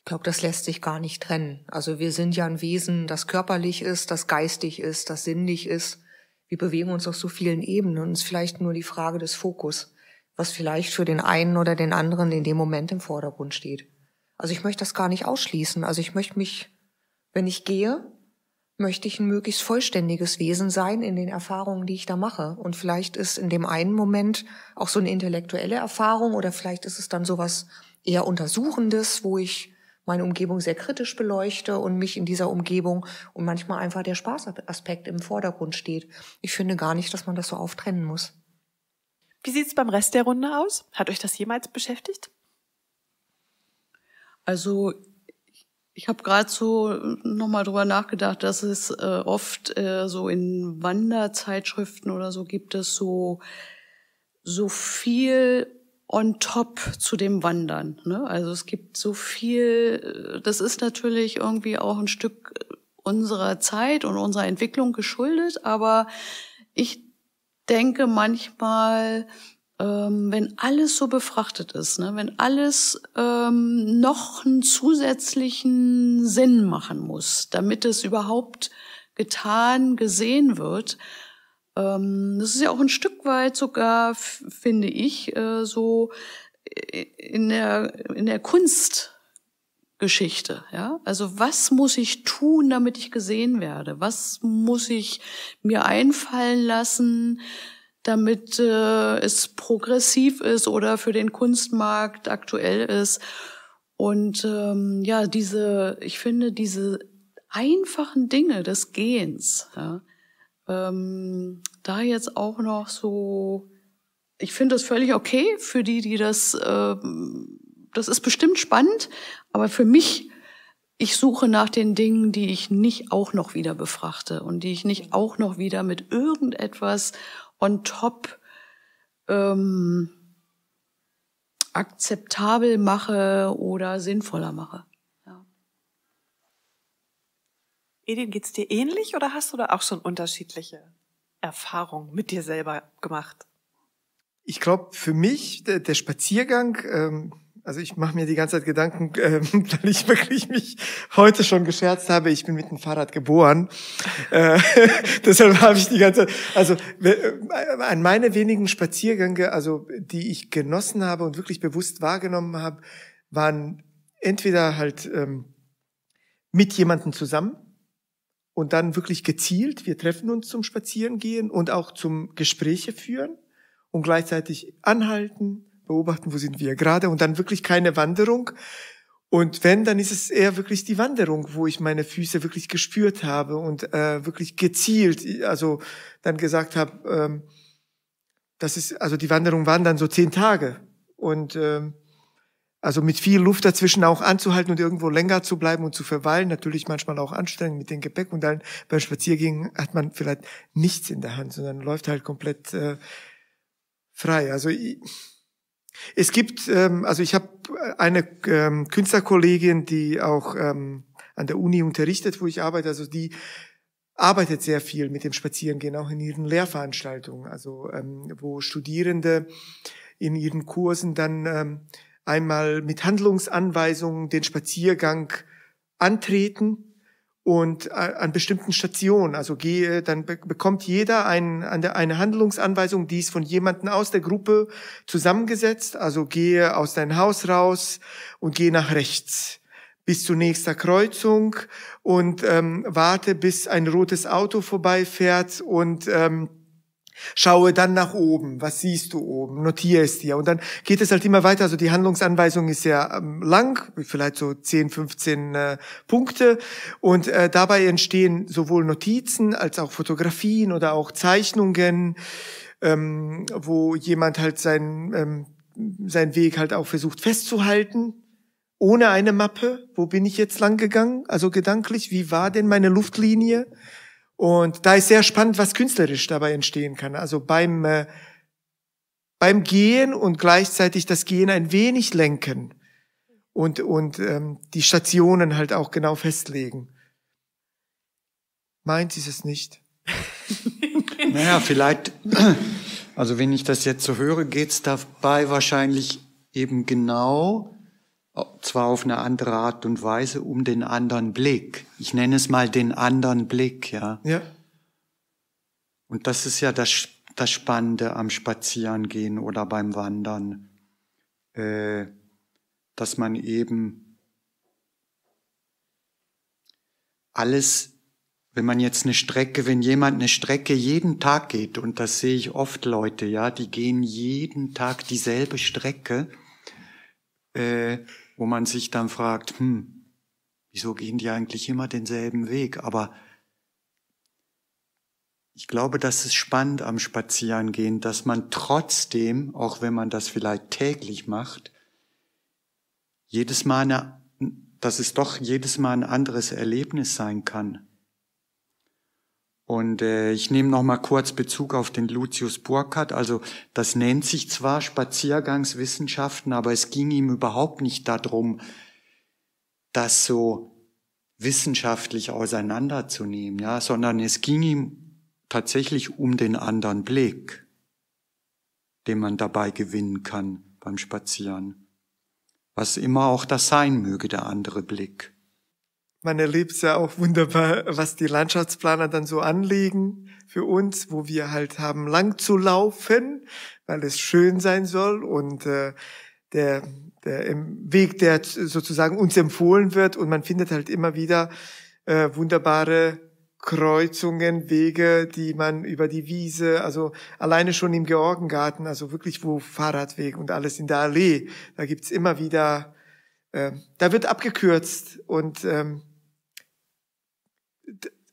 Ich glaube, das lässt sich gar nicht trennen. Also wir sind ja ein Wesen, das körperlich ist, das geistig ist, das sinnlich ist. Wir bewegen uns auf so vielen Ebenen und es ist vielleicht nur die Frage des Fokus, was vielleicht für den einen oder den anderen in dem Moment im Vordergrund steht. Also ich möchte das gar nicht ausschließen. Also ich möchte mich, wenn ich gehe, möchte ich ein möglichst vollständiges Wesen sein in den Erfahrungen, die ich da mache. Und vielleicht ist in dem einen Moment auch so eine intellektuelle Erfahrung oder vielleicht ist es dann sowas eher Untersuchendes, wo ich meine Umgebung sehr kritisch beleuchte und mich in dieser Umgebung und manchmal einfach der Spaßaspekt im Vordergrund steht. Ich finde gar nicht, dass man das so auftrennen muss. Wie sieht's beim Rest der Runde aus? Hat euch das jemals beschäftigt? Also ich habe gerade so nochmal drüber nachgedacht, dass es äh, oft äh, so in Wanderzeitschriften oder so gibt es so so viel on top zu dem Wandern. Ne? Also es gibt so viel, das ist natürlich irgendwie auch ein Stück unserer Zeit und unserer Entwicklung geschuldet, aber ich denke manchmal, ähm, wenn alles so befrachtet ist, ne? wenn alles ähm, noch einen zusätzlichen Sinn machen muss, damit es überhaupt getan, gesehen wird, ähm, das ist ja auch ein Stück weit sogar, finde ich, äh, so äh, in der, in der Kunst. Geschichte, ja? Also was muss ich tun, damit ich gesehen werde? Was muss ich mir einfallen lassen, damit äh, es progressiv ist oder für den Kunstmarkt aktuell ist? Und ähm, ja, diese, ich finde diese einfachen Dinge des Gehens, ja, ähm, da jetzt auch noch so, ich finde das völlig okay für die, die das, äh, das ist bestimmt spannend, aber für mich, ich suche nach den Dingen, die ich nicht auch noch wieder befrachte und die ich nicht auch noch wieder mit irgendetwas on top ähm, akzeptabel mache oder sinnvoller mache. Edin, geht's dir ähnlich oder hast du da auch schon unterschiedliche Erfahrungen mit dir selber gemacht? Ich glaube, für mich der, der Spaziergang, ähm, also ich mache mir die ganze Zeit Gedanken, ähm, weil ich wirklich mich heute schon gescherzt habe, ich bin mit dem Fahrrad geboren. Äh, deshalb habe ich die ganze Zeit, also äh, an meine wenigen Spaziergänge, also die ich genossen habe und wirklich bewusst wahrgenommen habe, waren entweder halt ähm, mit jemandem zusammen, und dann wirklich gezielt, wir treffen uns zum Spazierengehen und auch zum Gespräche führen und gleichzeitig anhalten, beobachten, wo sind wir gerade und dann wirklich keine Wanderung. Und wenn, dann ist es eher wirklich die Wanderung, wo ich meine Füße wirklich gespürt habe und äh, wirklich gezielt, also dann gesagt habe, ähm, das ist, also die Wanderung waren dann so zehn Tage. Und ähm, also mit viel Luft dazwischen auch anzuhalten und irgendwo länger zu bleiben und zu verweilen. Natürlich manchmal auch anstrengend mit dem Gepäck und dann beim Spaziergehen hat man vielleicht nichts in der Hand, sondern läuft halt komplett äh, frei. Also ich, es gibt, ähm, also ich habe eine ähm, Künstlerkollegin, die auch ähm, an der Uni unterrichtet, wo ich arbeite. Also die arbeitet sehr viel mit dem Spazierengehen, auch in ihren Lehrveranstaltungen, also ähm, wo Studierende in ihren Kursen dann ähm, einmal mit Handlungsanweisungen den Spaziergang antreten und äh, an bestimmten Stationen. Also gehe, dann bekommt jeder ein, eine Handlungsanweisung, die ist von jemandem aus der Gruppe zusammengesetzt. Also gehe aus deinem Haus raus und gehe nach rechts bis zur nächsten Kreuzung und ähm, warte, bis ein rotes Auto vorbeifährt und ähm, Schaue dann nach oben, was siehst du oben, notiere es dir. Und dann geht es halt immer weiter. Also die Handlungsanweisung ist sehr ähm, lang, vielleicht so 10, 15 äh, Punkte. Und äh, dabei entstehen sowohl Notizen als auch Fotografien oder auch Zeichnungen, ähm, wo jemand halt sein... Ähm, seinen Weg halt auch versucht festzuhalten, ohne eine Mappe. Wo bin ich jetzt lang gegangen? Also gedanklich, wie war denn meine Luftlinie? Und da ist sehr spannend, was künstlerisch dabei entstehen kann. Also beim, äh, beim Gehen und gleichzeitig das Gehen ein wenig lenken und, und ähm, die Stationen halt auch genau festlegen. Meint sie es nicht? naja, vielleicht, also wenn ich das jetzt so höre, geht's dabei wahrscheinlich eben genau zwar auf eine andere Art und Weise, um den anderen Blick. Ich nenne es mal den anderen Blick, ja. Ja. Und das ist ja das, das Spannende am Spazierengehen oder beim Wandern, äh, dass man eben alles, wenn man jetzt eine Strecke, wenn jemand eine Strecke jeden Tag geht, und das sehe ich oft Leute, ja, die gehen jeden Tag dieselbe Strecke, äh, wo man sich dann fragt, hm, wieso gehen die eigentlich immer denselben Weg? Aber ich glaube, das ist spannend am Spazierengehen, dass man trotzdem, auch wenn man das vielleicht täglich macht, jedes Mal eine, dass es doch jedes Mal ein anderes Erlebnis sein kann. Und äh, ich nehme nochmal kurz Bezug auf den Lucius Burkhardt. Also das nennt sich zwar Spaziergangswissenschaften, aber es ging ihm überhaupt nicht darum, das so wissenschaftlich auseinanderzunehmen, ja, sondern es ging ihm tatsächlich um den anderen Blick, den man dabei gewinnen kann beim Spazieren. Was immer auch das sein möge, der andere Blick man erlebt es ja auch wunderbar, was die Landschaftsplaner dann so anlegen für uns, wo wir halt haben lang zu laufen, weil es schön sein soll und äh, der, der im Weg, der sozusagen uns empfohlen wird und man findet halt immer wieder äh, wunderbare Kreuzungen, Wege, die man über die Wiese, also alleine schon im Georgengarten, also wirklich wo Fahrradweg und alles in der Allee, da gibt's immer wieder, äh, da wird abgekürzt und ähm,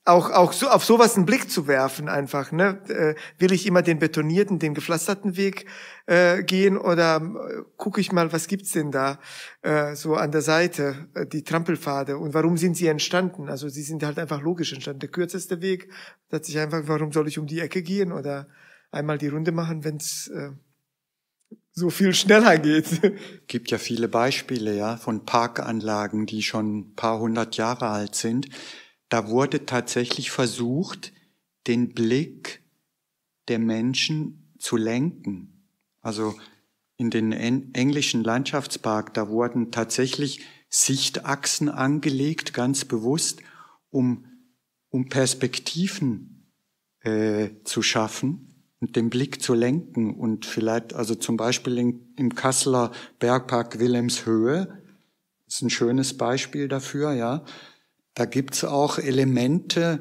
auch, auch so, auf sowas einen Blick zu werfen einfach. Ne? Äh, will ich immer den betonierten, den gepflasterten Weg äh, gehen oder äh, gucke ich mal, was gibt's denn da äh, so an der Seite, äh, die Trampelpfade und warum sind sie entstanden? Also sie sind halt einfach logisch entstanden. Der kürzeste Weg, dass sich einfach, warum soll ich um die Ecke gehen oder einmal die Runde machen, wenn's äh, so viel schneller geht. Gibt ja viele Beispiele, ja, von Parkanlagen, die schon ein paar hundert Jahre alt sind da wurde tatsächlich versucht, den Blick der Menschen zu lenken. Also in den englischen Landschaftspark, da wurden tatsächlich Sichtachsen angelegt, ganz bewusst, um, um Perspektiven äh, zu schaffen und den Blick zu lenken. Und vielleicht, also zum Beispiel in, im Kasseler Bergpark Wilhelmshöhe, ist ein schönes Beispiel dafür, ja, da gibt's auch Elemente,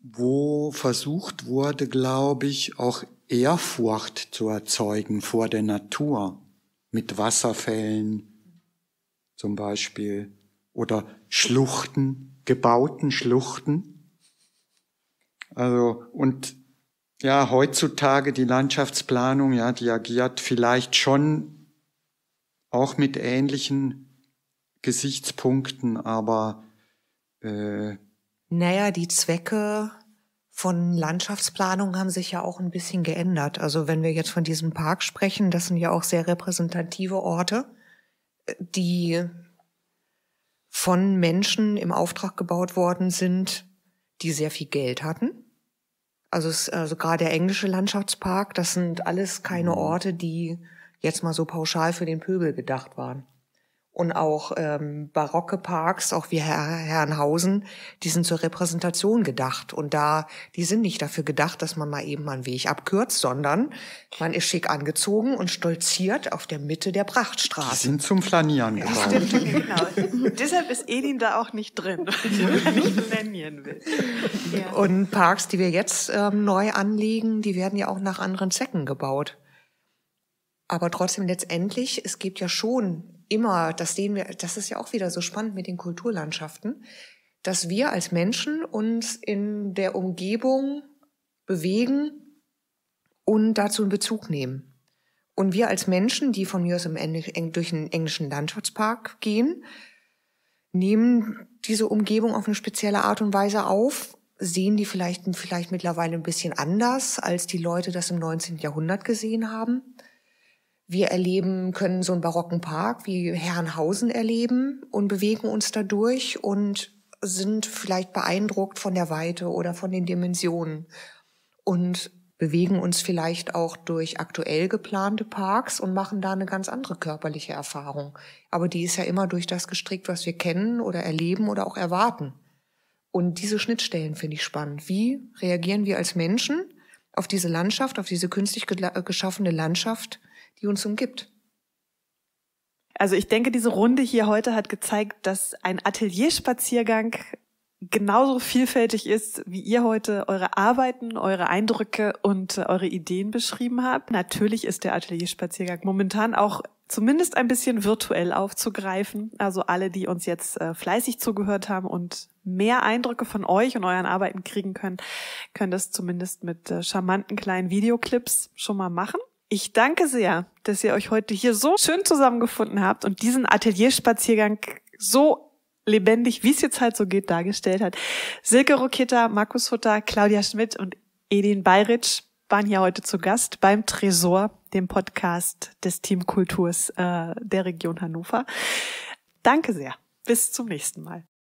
wo versucht wurde, glaube ich, auch Ehrfurcht zu erzeugen vor der Natur mit Wasserfällen zum Beispiel oder Schluchten, gebauten Schluchten. Also, und ja, heutzutage die Landschaftsplanung, ja, die agiert vielleicht schon auch mit ähnlichen Gesichtspunkten, aber äh naja, die Zwecke von Landschaftsplanung haben sich ja auch ein bisschen geändert. Also wenn wir jetzt von diesem Park sprechen, das sind ja auch sehr repräsentative Orte, äh, die von Menschen im Auftrag gebaut worden sind, die sehr viel Geld hatten. Also, es, also gerade der englische Landschaftspark, das sind alles keine mhm. Orte, die jetzt mal so pauschal für den Pöbel gedacht waren und auch ähm, barocke Parks, auch wie Herr, Herrenhausen, die sind zur Repräsentation gedacht. Und da, die sind nicht dafür gedacht, dass man mal eben mal einen Weg abkürzt, sondern man ist schick angezogen und stolziert auf der Mitte der Prachtstraße. Die sind zum Flanieren gebaut. stimmt, genau. Deshalb ist Edin da auch nicht drin, nicht flanieren will. Ja. Und Parks, die wir jetzt ähm, neu anlegen, die werden ja auch nach anderen Zwecken gebaut. Aber trotzdem letztendlich, es gibt ja schon immer, das sehen wir, das ist ja auch wieder so spannend mit den Kulturlandschaften, dass wir als Menschen uns in der Umgebung bewegen und dazu einen Bezug nehmen. Und wir als Menschen, die von mir aus im Englisch, durch einen englischen Landschaftspark gehen, nehmen diese Umgebung auf eine spezielle Art und Weise auf, sehen die vielleicht, vielleicht mittlerweile ein bisschen anders, als die Leute das im 19. Jahrhundert gesehen haben. Wir erleben, können so einen barocken Park wie Herrenhausen erleben und bewegen uns dadurch und sind vielleicht beeindruckt von der Weite oder von den Dimensionen und bewegen uns vielleicht auch durch aktuell geplante Parks und machen da eine ganz andere körperliche Erfahrung. Aber die ist ja immer durch das gestrickt, was wir kennen oder erleben oder auch erwarten. Und diese Schnittstellen finde ich spannend. Wie reagieren wir als Menschen auf diese Landschaft, auf diese künstlich geschaffene Landschaft die uns umgibt. Also ich denke, diese Runde hier heute hat gezeigt, dass ein Atelierspaziergang genauso vielfältig ist, wie ihr heute eure Arbeiten, eure Eindrücke und eure Ideen beschrieben habt. Natürlich ist der Atelierspaziergang momentan auch zumindest ein bisschen virtuell aufzugreifen. Also alle, die uns jetzt äh, fleißig zugehört haben und mehr Eindrücke von euch und euren Arbeiten kriegen können, können das zumindest mit äh, charmanten kleinen Videoclips schon mal machen. Ich danke sehr, dass ihr euch heute hier so schön zusammengefunden habt und diesen Atelierspaziergang so lebendig, wie es jetzt halt so geht, dargestellt hat. Silke Roketa, Markus Hutter, Claudia Schmidt und Edin Bayritsch waren hier heute zu Gast beim Tresor, dem Podcast des Team Kulturs äh, der Region Hannover. Danke sehr. Bis zum nächsten Mal.